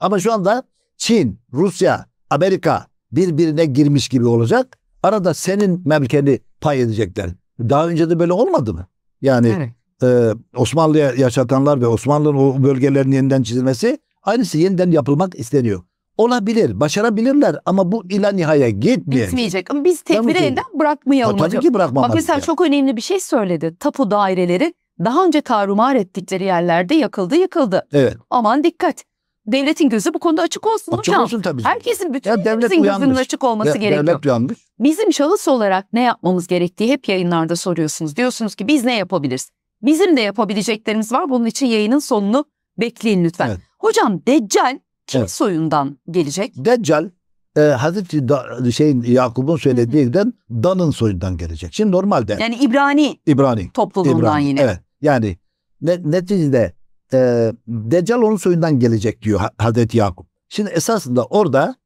Ama şu anda Çin, Rusya, Amerika birbirine girmiş gibi olacak. Arada senin memlekeni pay edecekler. Daha önce de böyle olmadı mı? Yani evet. E, Osmanlı'ya yaşatanlar ve Osmanlı'nın o bölgelerin yeniden çizilmesi aynısı yeniden yapılmak isteniyor. Olabilir, başarabilirler ama bu ila nihaya gitmeyecek. Gitmeyecek biz tedbiri Tabii elinden bırakmayalım. Ha, tabii hocam. ki bırakmamak. Bak mesela çok önemli bir şey söyledi. Tapu daireleri daha önce tarumar ettikleri yerlerde yakıldı yıkıldı. Evet. Aman dikkat. Devletin gözü bu konuda açık olsun açık Olsun tabii. Herkesin bütün ya devlet gözünün açık olması ya, gerekiyor. Devlet uyanmış. Bizim şahıs olarak ne yapmamız gerektiği hep yayınlarda soruyorsunuz. Diyorsunuz ki biz ne yapabiliriz? Bizim de yapabileceklerimiz var. Bunun için yayının sonunu bekleyin lütfen. Evet. Hocam Deccal kim evet. soyundan gelecek? Deccal e, Hazreti da, şeyin Yakup'un söylediği söylediğinden Dan'ın soyundan gelecek. Şimdi normalde. Yani İbrani. İbrani. Topluluğundan İbrani, yine. Evet. Yani ne, neticede e, Deccal onun soyundan gelecek diyor Hazreti Yakup. Şimdi esasında orada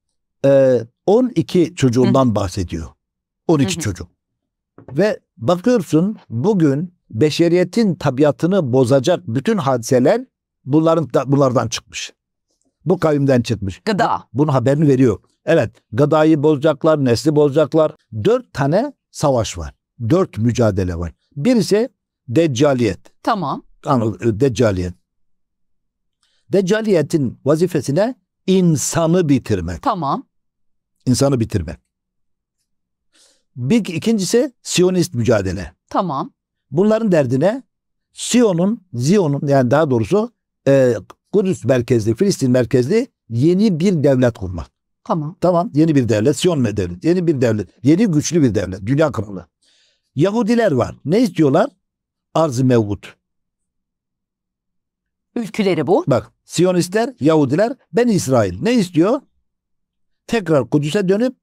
e, 12 çocuğundan bahsediyor. 12 çocuk. Ve bakıyorsun bugün beşeriyetin tabiatını bozacak bütün hadiseler bunların bunlardan çıkmış. Bu kavimden çıkmış. Gıda. Bunun haberini veriyor. Evet gıdayı bozacaklar, nesli bozacaklar. Dört tane savaş var. Dört mücadele var. Birisi deccaliyet. Tamam. E, deccaliyet. Deccaliyetin vazifesine insanı bitirmek. Tamam. İnsanı bitirmek. Bir ikincisi Siyonist mücadele. Tamam. Bunların derdine Siyon'un, Ziyon'un yani daha doğrusu e, Kudüs merkezli, Filistin merkezli yeni bir devlet kurmak. Tamam. Tamam yeni bir devlet, Siyon devlet, yeni bir devlet, yeni güçlü bir devlet, dünya kralı. Yahudiler var. Ne istiyorlar? Arz-ı mevut. Ülküleri bu. Bak Siyonistler, Yahudiler, ben İsrail. Ne istiyor? Tekrar Kudüs'e dönüp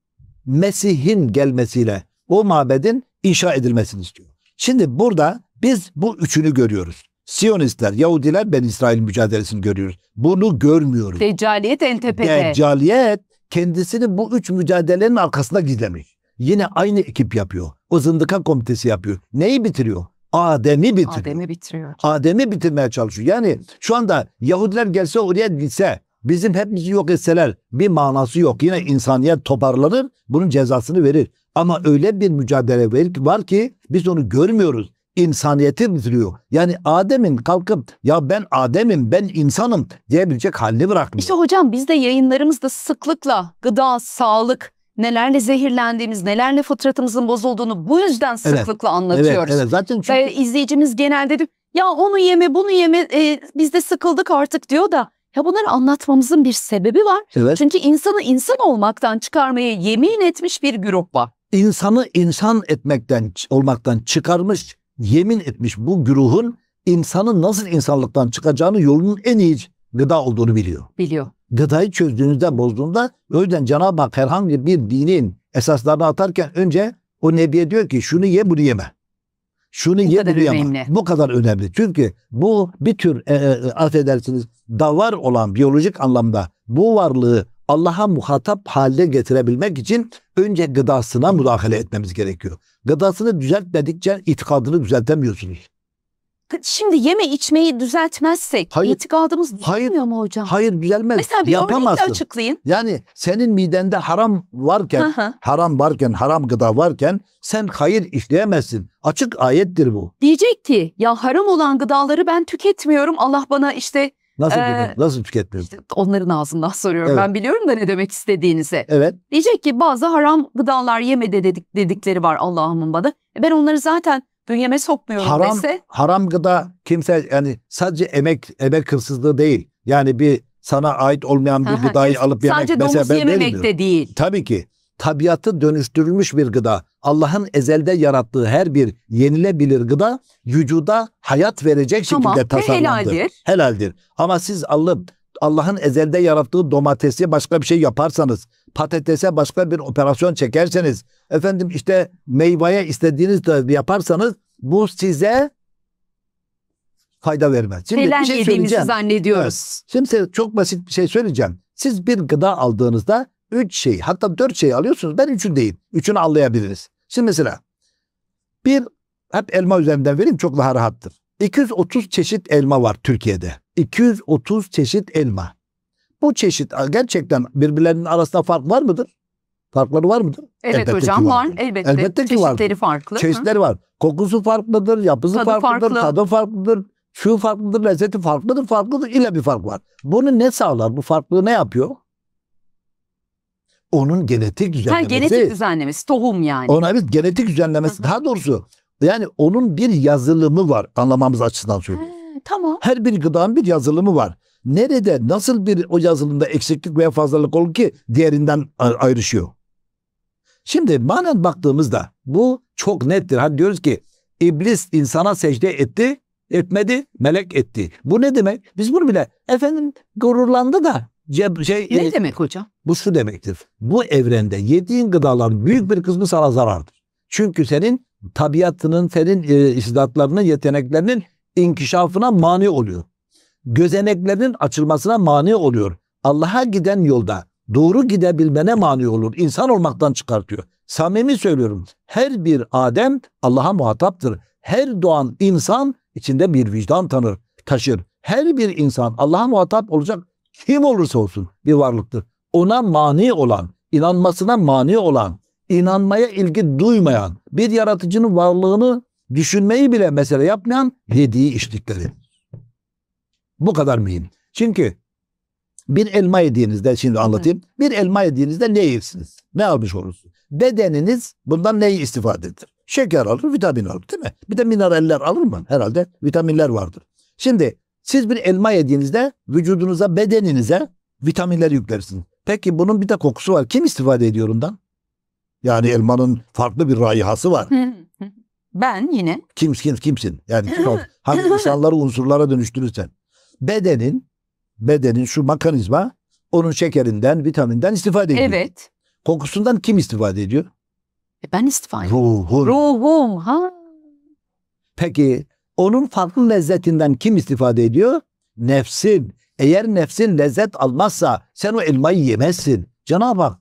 Mesih'in gelmesiyle o mabedin inşa edilmesini istiyor. Şimdi burada biz bu üçünü görüyoruz. Siyonistler, Yahudiler, Ben İsrail mücadelesini görüyoruz. Bunu görmüyoruz. Deccaliyet en tepede. Deccaliyet kendisini bu üç mücadelenin arkasında gizlemiş. Yine aynı ekip yapıyor. O zındıka komitesi yapıyor. Neyi bitiriyor? Adem'i bitiriyor. Adem'i bitiriyor. Adem'i bitirmeye çalışıyor. Yani şu anda Yahudiler gelse oraya gitse bizim hepimizi yok etseler bir manası yok. Yine insaniyet toparlanır, bunun cezasını verir. Ama öyle bir mücadele var ki biz onu görmüyoruz. İnsaniyeti bitiriyor. Yani Adem'in kalkıp ya ben Adem'im ben insanım diyebilecek halini bırakmıyor. İşte hocam biz de yayınlarımızda sıklıkla gıda, sağlık, nelerle zehirlendiğimiz, nelerle fıtratımızın bozulduğunu bu yüzden sıklıkla evet, anlatıyoruz. Evet, evet. Zaten çünkü... ee, izleyicimiz genelde diyor ya onu yeme bunu yeme e, biz de sıkıldık artık diyor da ya bunları anlatmamızın bir sebebi var. Evet. Çünkü insanı insan olmaktan çıkarmaya yemin etmiş bir grup var insanı insan etmekten olmaktan çıkarmış, yemin etmiş bu güruhun insanın nasıl insanlıktan çıkacağını yolunun en iyi gıda olduğunu biliyor. Biliyor. Gıdayı çözdüğünüzde bozduğunda o yüzden Cenab-ı Hak herhangi bir dinin esaslarını atarken önce o nebiye diyor ki şunu ye bunu yeme. Şunu bu ye bunu yeme. Bu kadar önemli. Çünkü bu bir tür e, e, affedersiniz davar olan biyolojik anlamda bu varlığı Allah'a muhatap haline getirebilmek için önce gıdasına müdahale etmemiz gerekiyor. Gıdasını düzeltmedikçe itikadını düzeltemiyorsunuz. Şimdi yeme içmeyi düzeltmezsek hayır, itikadımız hayır, düzelmiyor mu hocam? Hayır düzelmez. Mesela bir Yapamazsın. açıklayın. Yani senin midende haram varken, haram varken, haram gıda varken sen hayır işleyemezsin. Açık ayettir bu. Diyecekti. ya haram olan gıdaları ben tüketmiyorum. Allah bana işte Nasıl, ee, nasıl tüketmiyorum? Işte onların ağzından soruyorum. Evet. Ben biliyorum da ne demek istediğinizi. Evet. Diyecek ki bazı haram gıdalar yemede dedik, dedikleri var Allah'ımın bana. E ben onları zaten bünyeme sokmuyorum haram, dese. Haram gıda kimse yani sadece emek emek hırsızlığı değil. Yani bir sana ait olmayan bir gıdayı alıp yemek. Sadece domuz ben yememek vermiyorum. de değil. Tabii ki tabiatı dönüştürülmüş bir gıda, Allah'ın ezelde yarattığı her bir yenilebilir gıda vücuda hayat verecek tamam, şekilde tasarlandı. Helaldir. Helaldir. Ama siz alıp Allah'ın ezelde yarattığı domatesi başka bir şey yaparsanız, patatese başka bir operasyon çekerseniz, efendim işte meyveye istediğiniz de yaparsanız bu size fayda vermez. Şimdi Helal bir şey yediğimizi zannediyoruz. Evet. Şimdi çok basit bir şey söyleyeceğim. Siz bir gıda aldığınızda üç şeyi hatta dört şeyi alıyorsunuz. Ben üçünü değil. Üçünü anlayabiliriz. Şimdi mesela bir hep elma üzerinden vereyim çok daha rahattır. 230 çeşit elma var Türkiye'de. 230 çeşit elma. Bu çeşit gerçekten birbirlerinin arasında fark var mıdır? Farkları var mıdır? Evet elbette hocam var. var. Elbette. elbette Çeşitleri var. farklı. Çeşitleri var. Kokusu farklıdır, yapısı tadı farklıdır, farklı. tadı farklıdır, şu farklıdır, lezzeti farklıdır, farklıdır. İle bir fark var. Bunu ne sağlar? Bu farklılığı ne yapıyor? onun genetik düzenlemesi. Ha, genetik düzenlemesi, tohum yani. Ona evet genetik düzenlemesi. Daha doğrusu yani onun bir yazılımı var anlamamız açısından söylüyorum. Tamam. Her bir gıdanın bir yazılımı var. Nerede nasıl bir o yazılımda eksiklik veya fazlalık olur ki diğerinden ayrışıyor. Şimdi manen baktığımızda bu çok nettir. Hani diyoruz ki iblis insana secde etti etmedi, melek etti. Bu ne demek? Biz bunu bile efendim gururlandı da şey Ne e, demek hocam? Bu şu demektir. Bu evrende yediğin gıdaların büyük bir kısmı sana zarardır. Çünkü senin tabiatının, senin e, istidatlarının, yeteneklerinin inkişafına mani oluyor. Gözeneklerinin açılmasına mani oluyor. Allah'a giden yolda doğru gidebilmene mani olur. İnsan olmaktan çıkartıyor. Samimi söylüyorum. Her bir Adem Allah'a muhataptır. Her doğan insan içinde bir vicdan tanır, taşır. Her bir insan Allah'a muhatap olacak kim olursa olsun bir varlıktır. Ona mani olan, inanmasına mani olan, inanmaya ilgi duymayan, bir yaratıcının varlığını düşünmeyi bile mesele yapmayan yediği içtikleri. Bu kadar mühim. Çünkü bir elma yediğinizde şimdi anlatayım. Bir elma yediğinizde ne yersiniz? Ne almış olursunuz? bedeniniz bundan neyi istifadedir? Şeker alır, vitamin alır değil mi? Bir de mineraller alır mı? Herhalde vitaminler vardır. Şimdi siz bir elma yediğinizde vücudunuza, bedeninize vitaminler yüklersiniz. Peki bunun bir de kokusu var. Kim istifade ediyor ondan? Yani elmanın farklı bir raihası var. Ben yine. Kim, kim, kimsin? Yani hangi insanları unsurlara dönüştürür sen? Bedenin, bedenin şu mekanizma onun şekerinden, vitamininden istifade ediyor. Evet. Kokusundan kim istifade ediyor? E ben istifade ediyorum. Ruhun. Ruhum. Ha? Peki onun farklı lezzetinden kim istifade ediyor? Nefsin. Eğer nefsin lezzet almazsa sen o elmayı yemezsin. Cenab-ı Hak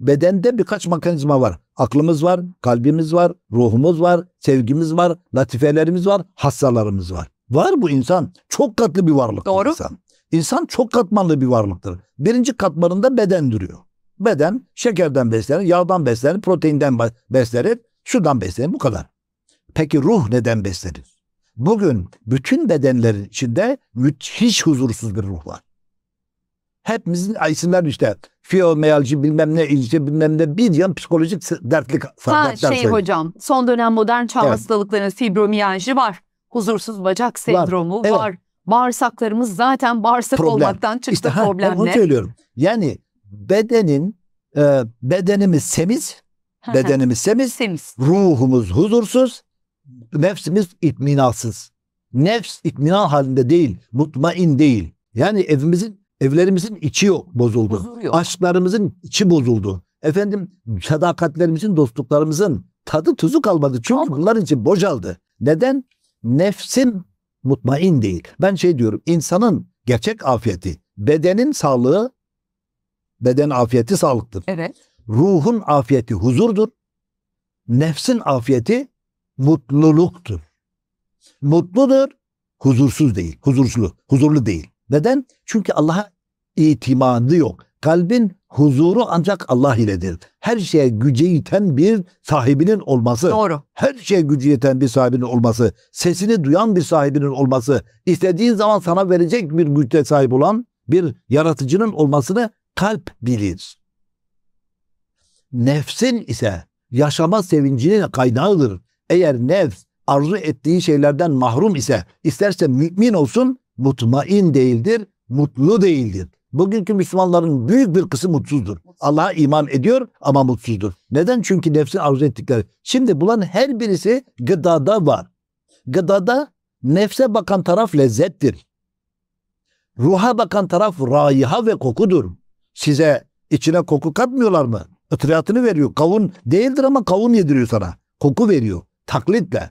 bedende birkaç mekanizma var. Aklımız var, kalbimiz var, ruhumuz var, sevgimiz var, latifelerimiz var, hassalarımız var. Var bu insan. Çok katlı bir varlık. Doğru. Insan. insan çok katmanlı bir varlıktır. Birinci katmanında beden duruyor. Beden şekerden beslenir, yağdan beslenir, proteinden beslenir, şundan beslenir bu kadar. Peki ruh neden beslenir? Bugün bütün bedenlerin içinde müthiş huzursuz bir ruh var. Hepimizin isimler işte fiyomealci bilmem ne ilgi bilmem ne bir yan psikolojik dertlik Ha şey sayı. hocam son dönem modern çağ evet. hastalıklarının fibromiyalji var. Huzursuz bacak sendromu var. var. Bağırsaklarımız zaten bağırsak Problem. olmaktan çıktı işte, problemle. Ha, onu söylüyorum. Yani bedenin e, bedenimiz semiz, bedenimiz semiz, temiz, ruhumuz huzursuz, nefsimiz itminansız. Nefs itminan halinde değil, mutmain değil. Yani evimizin evlerimizin içi yok, bozuldu. yok. Aşklarımızın içi bozuldu. Efendim sadakatlerimizin, dostluklarımızın tadı tuzu kalmadı. Çünkü Ama. bunların için bocaldı. Neden? Nefsin mutmain değil. Ben şey diyorum insanın gerçek afiyeti, bedenin sağlığı, Beden afiyeti sağlıktır. Evet. Ruhun afiyeti huzurdur. Nefsin afiyeti mutluluktur. Mutludur, huzursuz değil. Huzursuzlu, huzurlu değil. Neden? Çünkü Allah'a itimadı yok. Kalbin huzuru ancak Allah iledir. Her şeye gücü yeten bir sahibinin olması. Doğru. Her şeye gücü yeten bir sahibinin olması. Sesini duyan bir sahibinin olması. istediğin zaman sana verecek bir güçte sahip olan bir yaratıcının olmasını kalp bilir. Nefsin ise yaşama sevincinin kaynağıdır. Eğer nefs arzu ettiği şeylerden mahrum ise isterse mümin olsun mutmain değildir, mutlu değildir. Bugünkü Müslümanların büyük bir kısmı mutsuzdur. Allah'a iman ediyor ama mutsuzdur. Neden? Çünkü nefsin arzu ettikleri. Şimdi bulan her birisi gıdada var. Gıdada nefse bakan taraf lezzettir. Ruha bakan taraf raiha ve kokudur size içine koku katmıyorlar mı? Itriyatını veriyor. Kavun değildir ama kavun yediriyor sana. Koku veriyor. Taklitle.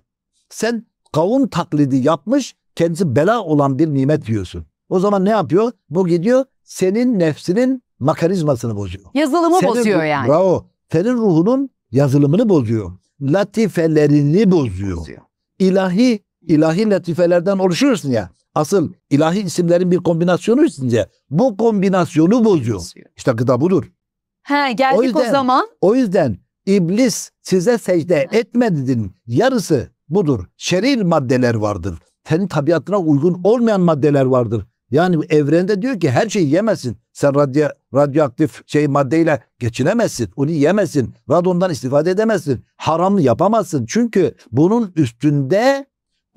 Sen kavun taklidi yapmış kendisi bela olan bir nimet yiyorsun. O zaman ne yapıyor? Bu gidiyor senin nefsinin makarizmasını bozuyor. Yazılımı senin, bozuyor yani. Bravo. Senin ruhunun yazılımını bozuyor. Latifelerini bozuyor. bozuyor. İlahi, ilahi latifelerden oluşuyorsun ya. Asıl ilahi isimlerin bir kombinasyonu içince bu kombinasyonu bozuyor. İşte gıda budur. He geldik o, yüzden, o zaman. O yüzden iblis size secde etmedinin yarısı budur. Şeril maddeler vardır. Senin tabiatına uygun olmayan maddeler vardır. Yani evrende diyor ki her şeyi yemesin. Sen radyo, radyoaktif şey maddeyle geçinemezsin. Onu yemesin. Radondan istifade edemezsin. Haram yapamazsın. Çünkü bunun üstünde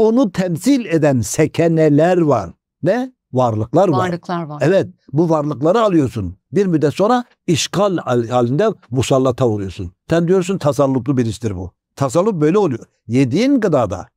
onu temsil eden sekeneler var. Ne? Varlıklar, var. Varlıklar var. Evet. Bu varlıkları alıyorsun. Bir müddet sonra işgal halinde musallata oluyorsun. Sen diyorsun tasalluplu bir bu. Tasallup böyle oluyor. Yediğin gıdada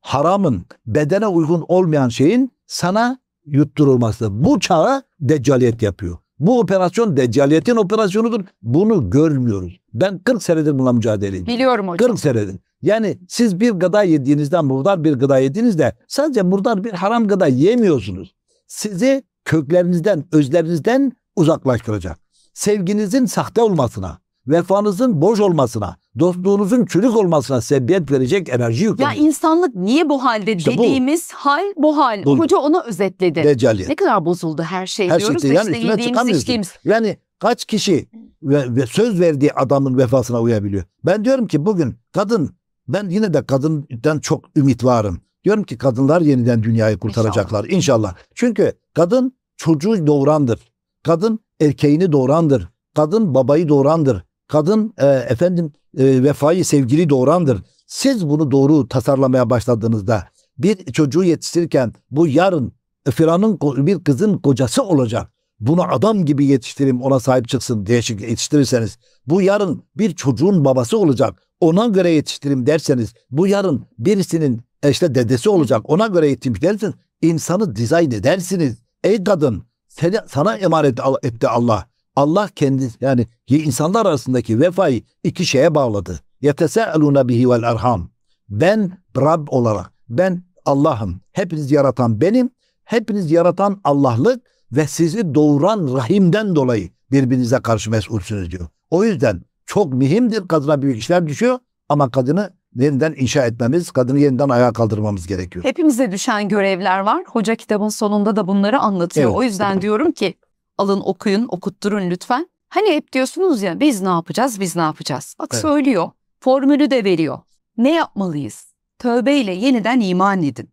haramın, bedene uygun olmayan şeyin sana yutturulması. Bu çağa deccaliyet yapıyor. Bu operasyon deccaliyetin operasyonudur. Bunu görmüyoruz. Ben 40 senedir bununla mücadeleyim. Biliyorum hocam. 40 senedir. Yani siz bir gıda yediğinizde murdar bir gıda yediğinizde sadece murdar bir haram gıda yemiyorsunuz. Sizi köklerinizden, özlerinizden uzaklaştıracak. Sevginizin sahte olmasına, vefanızın boş olmasına, dostluğunuzun çürük olmasına sebebiyet verecek enerji yüklenir. Ya insanlık niye bu halde işte dediğimiz bu. hal bu hal. Bu. Hoca onu özetledi. Decaliyet. Ne kadar bozuldu her şey her şey diyoruz. Şey, yani işte üstüne yediğimiz, içtiğimiz. Yani kaç kişi ve, ve söz verdiği adamın vefasına uyabiliyor? Ben diyorum ki bugün kadın ben yine de kadından çok ümit varım. Diyorum ki kadınlar yeniden dünyayı kurtaracaklar inşallah. inşallah. Çünkü kadın çocuğu doğurandır. Kadın erkeğini doğurandır. Kadın babayı doğurandır. Kadın e, efendim e, vefayı sevgili doğurandır. Siz bunu doğru tasarlamaya başladığınızda bir çocuğu yetiştirirken bu yarın firanın bir kızın kocası olacak bunu adam gibi yetiştireyim ona sahip çıksın diye yetiştirirseniz bu yarın bir çocuğun babası olacak ona göre yetiştireyim derseniz bu yarın birisinin işte dedesi olacak ona göre yetiştireyim derseniz insanı dizayn edersiniz. Ey kadın seni, sana emanet etti Allah. Allah kendi yani insanlar arasındaki vefayı iki şeye bağladı. Yeteseluna bihi vel erham. Ben Rab olarak ben Allah'ım. Hepiniz yaratan benim. Hepiniz yaratan Allah'lık ve sizi doğuran rahimden dolayı birbirinize karşı mesulsünüz diyor. O yüzden çok mühimdir kadına büyük işler düşüyor ama kadını yeniden inşa etmemiz, kadını yeniden ayağa kaldırmamız gerekiyor. Hepimize düşen görevler var. Hoca kitabın sonunda da bunları anlatıyor. Evet. O yüzden diyorum ki alın okuyun, okutturun lütfen. Hani hep diyorsunuz ya biz ne yapacağız, biz ne yapacağız? Bak evet. söylüyor, formülü de veriyor. Ne yapmalıyız? Tövbeyle yeniden iman edin.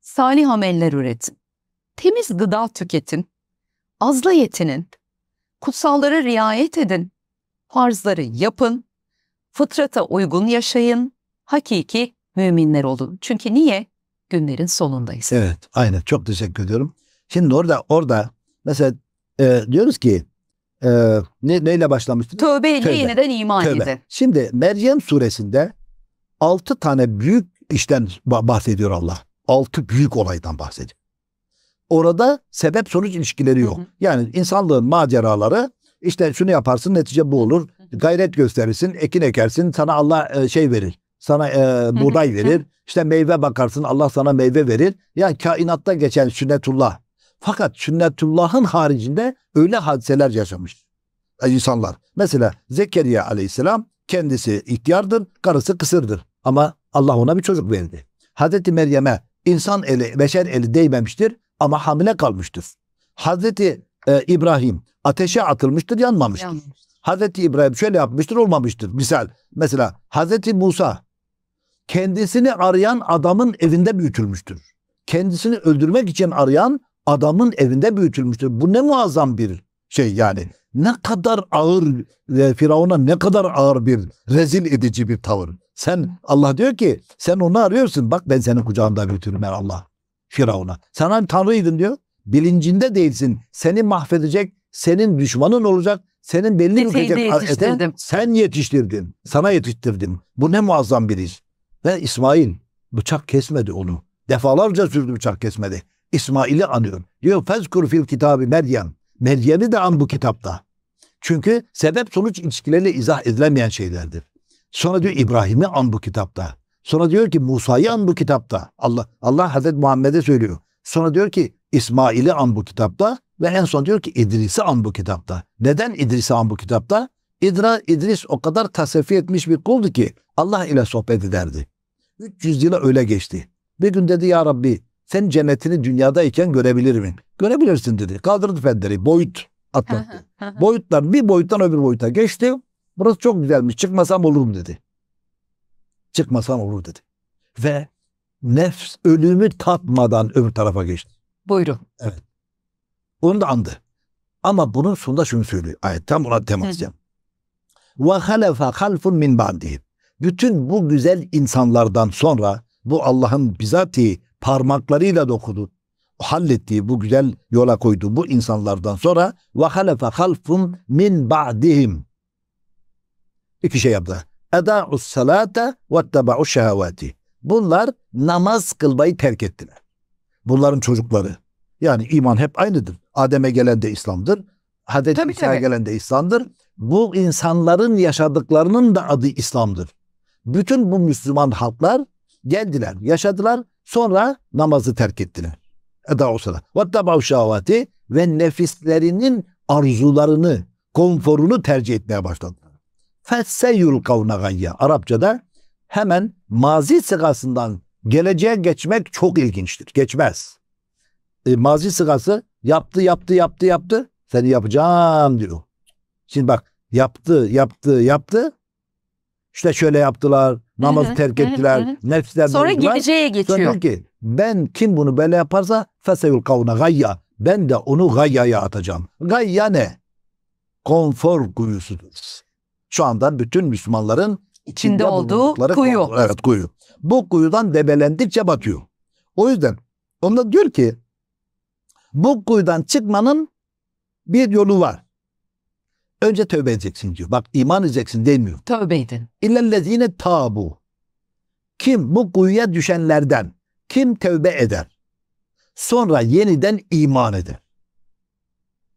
Salih ameller üretin. Temiz gıda tüketin. Azla yetinin. Kutsallara riayet edin. Farzları yapın. Fıtrata uygun yaşayın. Hakiki müminler olun. Çünkü niye? Günlerin sonundayız. Evet, aynen. Çok teşekkür ediyorum. Şimdi orada orada mesela e, diyoruz ki e, ne, neyle başlamıştınız? Tövbe Tövbe. yeniden iman Tövbe. edin. Şimdi Meryem suresinde altı tane büyük işten bahsediyor Allah. Altı büyük olaydan bahsediyor. Orada sebep sonuç ilişkileri yok. Hı hı. Yani insanlığın maceraları işte şunu yaparsın netice bu olur. Gayret gösterirsin, ekin ekersin, sana Allah e, şey verir. Sana e, buğday verir. İşte meyve bakarsın, Allah sana meyve verir. Yani kainatta geçen sünnetullah. Fakat sünnetullahın haricinde öyle hadiseler yaşamış insanlar. Mesela Zekeriya aleyhisselam kendisi ihtiyardır, karısı kısırdır. Ama Allah ona bir çocuk verdi. Hazreti Meryem'e insan eli, beşer eli değmemiştir ama hamile kalmıştır. Hazreti e, İbrahim ateşe atılmıştır, yanmamıştır. yanmamıştır. Hazreti İbrahim şöyle yapmıştır, olmamıştır. Misal mesela Hazreti Musa kendisini arayan adamın evinde büyütülmüştür. Kendisini öldürmek için arayan adamın evinde büyütülmüştür. Bu ne muazzam bir şey yani. Ne kadar ağır e, Firavun'a ne kadar ağır bir rezil edici bir tavır. Sen Allah diyor ki sen onu arıyorsun. Bak ben senin kucağında büyütürüm ben Allah. Firavun'a. Sana tanrıydın diyor. Bilincinde değilsin. Seni mahvedecek, senin düşmanın olacak, senin belli ülkecek eten sen yetiştirdin. Sana yetiştirdim. Bu ne muazzam bir iş. Ve İsmail bıçak kesmedi onu. Defalarca sürdü bıçak kesmedi. İsmail'i anıyor. Diyor fezkur fil kitabı Meryem. Meryem'i de an bu kitapta. Çünkü sebep sonuç ilişkilerle izah edilemeyen şeylerdir. Sonra diyor İbrahim'i an bu kitapta. Sonra diyor ki Musa'yı an bu kitapta. Allah Allah Hazreti Muhammed'e söylüyor. Sonra diyor ki İsmail'i an bu kitapta ve en son diyor ki İdris'i an bu kitapta. Neden İdris'i an bu kitapta? İdra, İdris o kadar tasaffi etmiş bir kuldu ki Allah ile sohbet ederdi. 300 yıla öyle geçti. Bir gün dedi ya Rabbi sen cennetini dünyadayken görebilir miyim? Görebilirsin dedi. Kaldırdı fenderi. Boyut atlattı. Boyutlar bir boyuttan öbür boyuta geçti. Burası çok güzelmiş çıkmasam olurum dedi. Çıkmasan olur dedi. Ve nefs ölümü tatmadan öbür tarafa geçti. Buyurun. Evet. Bunu da andı. Ama bunun sonunda şunu söylüyor. Ayetten buna temas edeceğim. Ve halefe halfun min ba'dihim. Bütün bu güzel insanlardan sonra bu Allah'ın bizatihi parmaklarıyla dokudu, hallettiği bu güzel yola koyduğu bu insanlardan sonra ve halefe halfun min ba'dihim. İki şey yaptı. Eda'us salate ve teba'u şehavati. Bunlar namaz kılmayı terk ettiler. Bunların çocukları. Yani iman hep aynıdır. Adem'e gelen de İslam'dır. Hazreti tabii, İsa'ya gelen de İslam'dır. Bu insanların yaşadıklarının da adı İslam'dır. Bütün bu Müslüman halklar geldiler, yaşadılar. Sonra namazı terk ettiler. Eda olsa da. Vattaba'u şavati ve nefislerinin arzularını, konforunu tercih etmeye başladı. Feseyul kavne gayya. Arapçada hemen mazi sigasından geleceğe geçmek çok ilginçtir. Geçmez. E, mazi sigası yaptı yaptı yaptı yaptı seni yapacağım diyor. Şimdi bak yaptı yaptı yaptı İşte şöyle yaptılar namaz terk ettiler nefsler sonra duydular. geleceğe geçiyor. Sonra ki ben kim bunu böyle yaparsa feseyul kavne gayya ben de onu gayyaya atacağım. Gayya ne? Konfor kuyusudur şu anda bütün Müslümanların içinde, içinde olduğu kuyu. Konu. Evet kuyu. Bu kuyudan debelendikçe batıyor. O yüzden onda diyor ki bu kuyudan çıkmanın bir yolu var. Önce tövbe edeceksin diyor. Bak iman edeceksin demiyor. Tövbe edin. İllellezine tabu. Kim bu kuyuya düşenlerden kim tövbe eder? Sonra yeniden iman eder.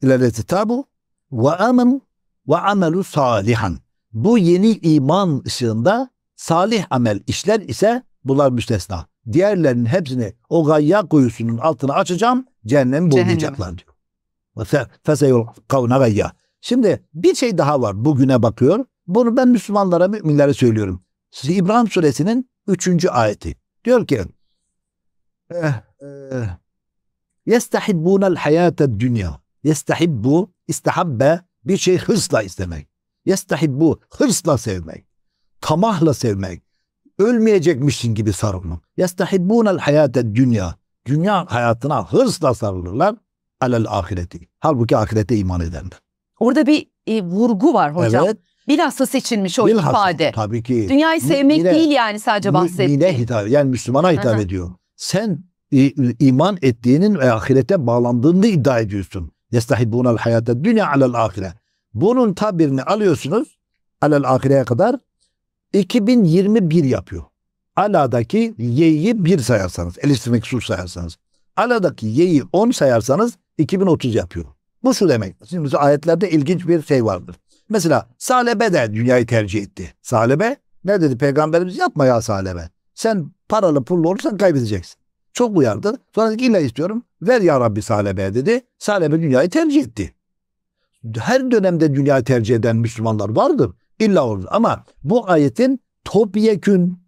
İllellezine tabu ve amenu ve amelu salihan. Bu yeni iman ışığında salih amel işler ise bunlar müstesna. Diğerlerinin hepsini o gayya kuyusunun altına açacağım, cehennemi bulmayacaklar diyor. Feseyul kavna gayya. Şimdi bir şey daha var bugüne bakıyor. Bunu ben Müslümanlara, müminlere söylüyorum. İbrahim suresinin 3. ayeti. Diyor ki eh, eh, Yestahibbunel hayate dünya. Yestahibbu, istahabbe bir şey hızla istemek. Yestahibbu. Hırsla sevmek. Tamahla sevmek. Ölmeyecekmişsin gibi sarılmak. Yestahibbunel hayate dünya. Dünya hayatına hırsla sarılırlar. Alel ahireti. Halbuki ahirete iman ederler. Orada bir e, vurgu var hocam. Evet. Bilhassa seçilmiş o Bilhassa, ifade. Tabii ki. Dünyayı sevmek mümine, değil yani sadece bahsettiğim. Mümine hitap, yani Müslümana hitap Hı-hı. ediyor. Sen e, iman ettiğinin ve ahirete bağlandığını iddia ediyorsun. Yestahibunel hayate dünya alel ahire. Bunun tabirini alıyorsunuz alel ahireye kadar 2021 yapıyor. Ala'daki y'yi 1 sayarsanız, elif meksur sayarsanız. Ala'daki y'yi 10 sayarsanız 2030 yapıyor. Bu şu demek. Şimdi ayetlerde ilginç bir şey vardır. Mesela Salebe de dünyayı tercih etti. Salebe ne dedi peygamberimiz? Yapma ya Salebe. Sen paralı pullu olursan kaybedeceksin. Çok uyardı. Sonra dedi ki istiyorum. Ver ya Rabbi Salebe dedi. Salebe dünyayı tercih etti her dönemde dünya tercih eden Müslümanlar vardır. İlla olur. Ama bu ayetin topyekün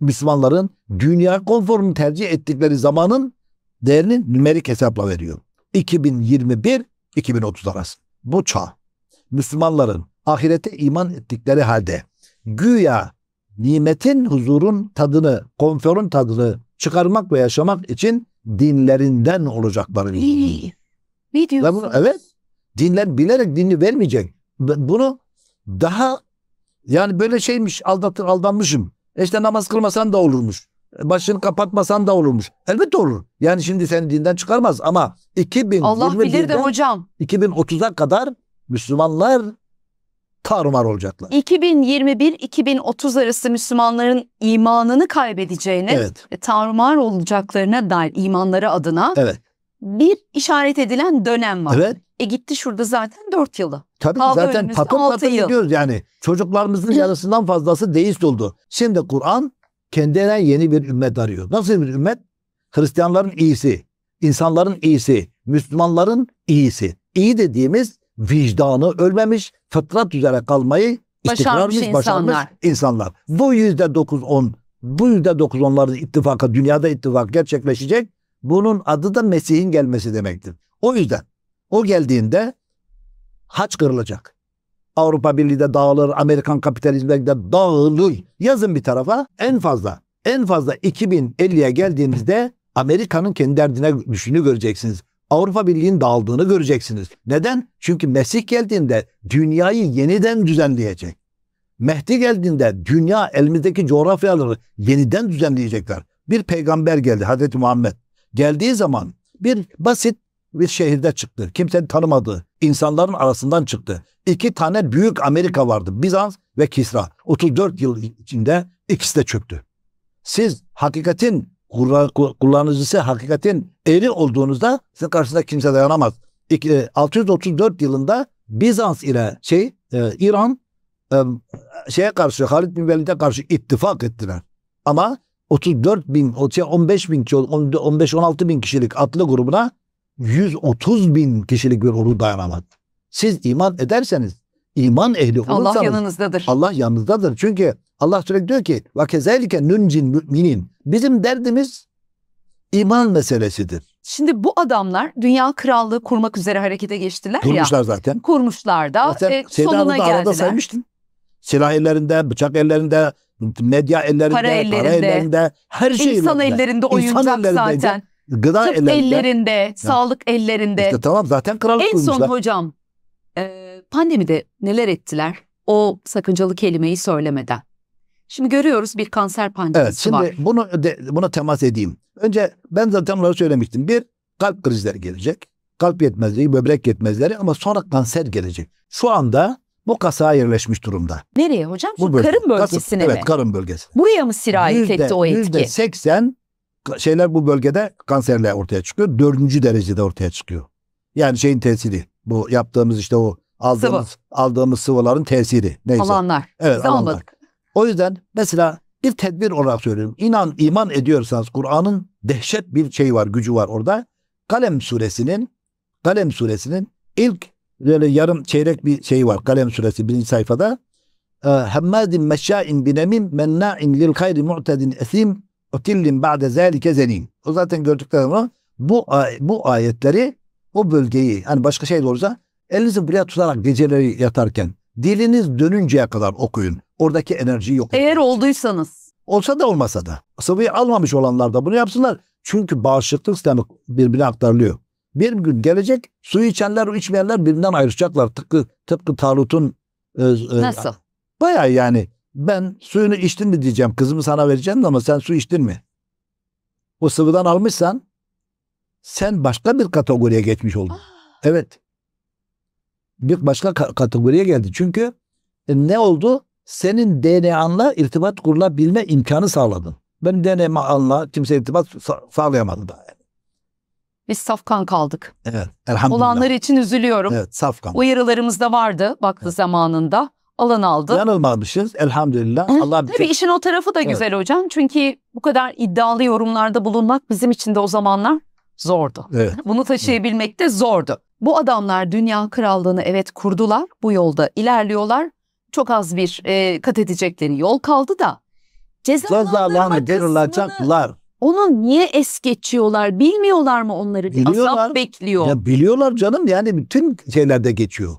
Müslümanların dünya konforunu tercih ettikleri zamanın değerini nümerik hesapla veriyor. 2021-2030 arası. Bu çağ. Müslümanların ahirete iman ettikleri halde güya nimetin, huzurun tadını, konforun tadını çıkarmak ve yaşamak için dinlerinden olacakları. Ne diyorsun? evet. Dinler bilerek dinini vermeyecek. Bunu daha yani böyle şeymiş aldatır aldanmışım. İşte namaz kılmasan da olurmuş. Başını kapatmasan da olurmuş. Elbette olur. Yani şimdi seni dinden çıkarmaz ama 2000 Allah bilir de hocam. 2030'a kadar Müslümanlar tarumar olacaklar. 2021-2030 arası Müslümanların imanını kaybedeceğini, evet. tarumar olacaklarına dair imanları adına evet bir işaret edilen dönem var. Evet. E gitti şurada zaten 4 yılı. Tabii Kaldı zaten patır patır gidiyoruz yani. Çocuklarımızın yarısından fazlası deist oldu. Şimdi Kur'an kendine yeni bir ümmet arıyor. Nasıl bir ümmet? Hristiyanların iyisi, insanların iyisi, Müslümanların iyisi. İyi dediğimiz vicdanı ölmemiş, fıtrat üzere kalmayı başarmış, başarmış insanlar. insanlar. Bu yüzde dokuz on, bu yüzde dokuz onların ittifaka, dünyada ittifak gerçekleşecek. Bunun adı da Mesih'in gelmesi demektir. O yüzden o geldiğinde haç kırılacak. Avrupa Birliği de dağılır, Amerikan kapitalizmi de dağılır. Yazın bir tarafa en fazla en fazla 2050'ye geldiğimizde Amerika'nın kendi derdine düşünü göreceksiniz. Avrupa Birliği'nin dağıldığını göreceksiniz. Neden? Çünkü Mesih geldiğinde dünyayı yeniden düzenleyecek. Mehdi geldiğinde dünya elimizdeki coğrafyaları yeniden düzenleyecekler. Bir peygamber geldi Hazreti Muhammed geldiği zaman bir basit bir şehirde çıktı. Kimsenin tanımadığı insanların arasından çıktı. İki tane büyük Amerika vardı. Bizans ve Kisra. 34 yıl içinde ikisi de çöktü. Siz hakikatin kullanıcısı hakikatin eri olduğunuzda sizin karşısında kimse dayanamaz. 634 yılında Bizans ile şey e, İran e, şeye karşı Halid bin Velid'e karşı ittifak ettiler. Ama 34 bin, 15 şey bin, 15-16 bin kişilik atlı grubuna 130 bin kişilik bir ordu dayanamadı. Siz iman ederseniz, iman ehli olursanız. Allah yanınızdadır. Allah yanınızdadır. Çünkü Allah sürekli diyor ki ve kezelike nuncin müminin. Bizim derdimiz iman meselesidir. Şimdi bu adamlar dünya krallığı kurmak üzere harekete geçtiler Kurmuşlar ya. Kurmuşlar zaten. Kurmuşlar da. Zaten e, sonuna geldiler. saymıştın. Silah ellerinde, bıçak ellerinde, Medya ellerinde, para ellerinde, para ellerinde her şey insan ellerinde, ellerinde oyuncak insan ellerinde, zaten. Gıda Tıp ellerinde, ellerinde ya. sağlık ellerinde. İşte tamam zaten kralı En son hocam e, pandemide neler ettiler o sakıncalı kelimeyi söylemeden. Şimdi görüyoruz bir kanser pandemisi evet, şimdi var. bunu de, buna temas edeyim. Önce ben zaten bunları söylemiştim. Bir kalp krizleri gelecek. Kalp yetmezliği, böbrek yetmezleri ama sonra kanser gelecek. Şu anda bu kasaya yerleşmiş durumda. Nereye hocam? Bu bölge. Karın bölgesine Kasım, mi? Evet karın bölgesi. Buraya mı sirayet etti o etki? %80 şeyler bu bölgede kanserle ortaya çıkıyor. Dördüncü derecede ortaya çıkıyor. Yani şeyin tesiri bu yaptığımız işte o aldığımız Sıvı. aldığımız sıvıların tesiri neyse. Alanlar. Evet Zalmadık. alanlar. O yüzden mesela bir tedbir olarak söylüyorum. İnan iman ediyorsanız Kur'an'ın dehşet bir şey var, gücü var orada. Kalem suresinin Kalem suresinin ilk böyle yarım çeyrek bir şey var. Kalem suresi birinci sayfada. Ee, Hemmazin meşşain binemim menna'in lil hayri mu'tedin esim utillin ba'de zelike zenin. O zaten gördüklerim o. Bu, bu ayetleri o bölgeyi hani başka şey de olursa elinizi buraya tutarak geceleri yatarken diliniz dönünceye kadar okuyun. Oradaki enerji yok. Eğer olduysanız. Olsa da olmasa da. Sıvıyı almamış olanlar da bunu yapsınlar. Çünkü bağışıklık sistemi birbirine aktarılıyor. Bir gün gelecek su içenler içmeyenler birinden ayrışacaklar. Tıpkı, tıpkı Talut'un e, e, Nasıl? Baya yani ben suyunu içtin mi diyeceğim. Kızımı sana vereceğim ama sen su içtin mi? O sıvıdan almışsan sen başka bir kategoriye geçmiş oldun. Ah. Evet. Bir başka ka- kategoriye geldi. Çünkü e, ne oldu? Senin DNA'nla irtibat kurulabilme imkanı sağladın. Ben DNA'mla kimse irtibat sağlayamadım. daha. Yani. Biz safkan kaldık. Evet. Elhamdülillah. Olanlar için üzülüyorum. Evet safkan. Uyarılarımız da vardı vakti evet. zamanında. Alan aldı. Yanılmamışız elhamdülillah. Hı? Allah Tabii şey... işin o tarafı da evet. güzel hocam. Çünkü bu kadar iddialı yorumlarda bulunmak bizim için de o zamanlar zordu. Evet. Bunu taşıyabilmek evet. de zordu. Bu adamlar dünya krallığını evet kurdular. Bu yolda ilerliyorlar. Çok az bir e, kat edecekleri yol kaldı da cezalandırma kısmını... Onu niye es geçiyorlar? Bilmiyorlar mı onları? Biliyorlar. bekliyor. Ya biliyorlar canım yani bütün şeylerde geçiyor.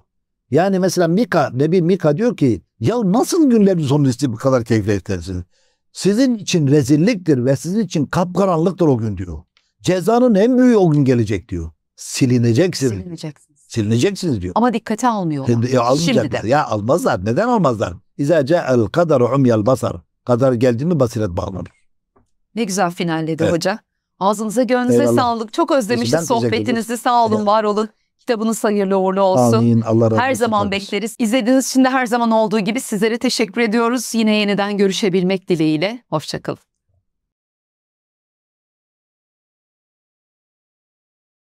Yani mesela Mika, Nebi Mika diyor ki ya nasıl günlerin sonu bu kadar keyifle istersiniz? Sizin için rezilliktir ve sizin için kapkaranlıktır o gün diyor. Cezanın en büyüğü o gün gelecek diyor. Silineceksiniz. Silineceksiniz. Silineceksiniz diyor. Ama dikkate almıyorlar. Şimdi, ya, Şimdi de. Ya almazlar. Neden almazlar? İzaca el kadaru umyel basar. Kadar geldi mi basiret bağlanır. Ne güzel finalledi evet. hoca. Ağzınıza gönlünüze sağlık. Çok özlemişiz sohbetinizi. Sağ olun, evet. var olun. Kitabınız hayırlı uğurlu olsun. Amin. Allah her zaman olsun. bekleriz. İzlediğiniz için de her zaman olduğu gibi sizlere teşekkür ediyoruz. Yine yeniden görüşebilmek dileğiyle. Hoşçakalın.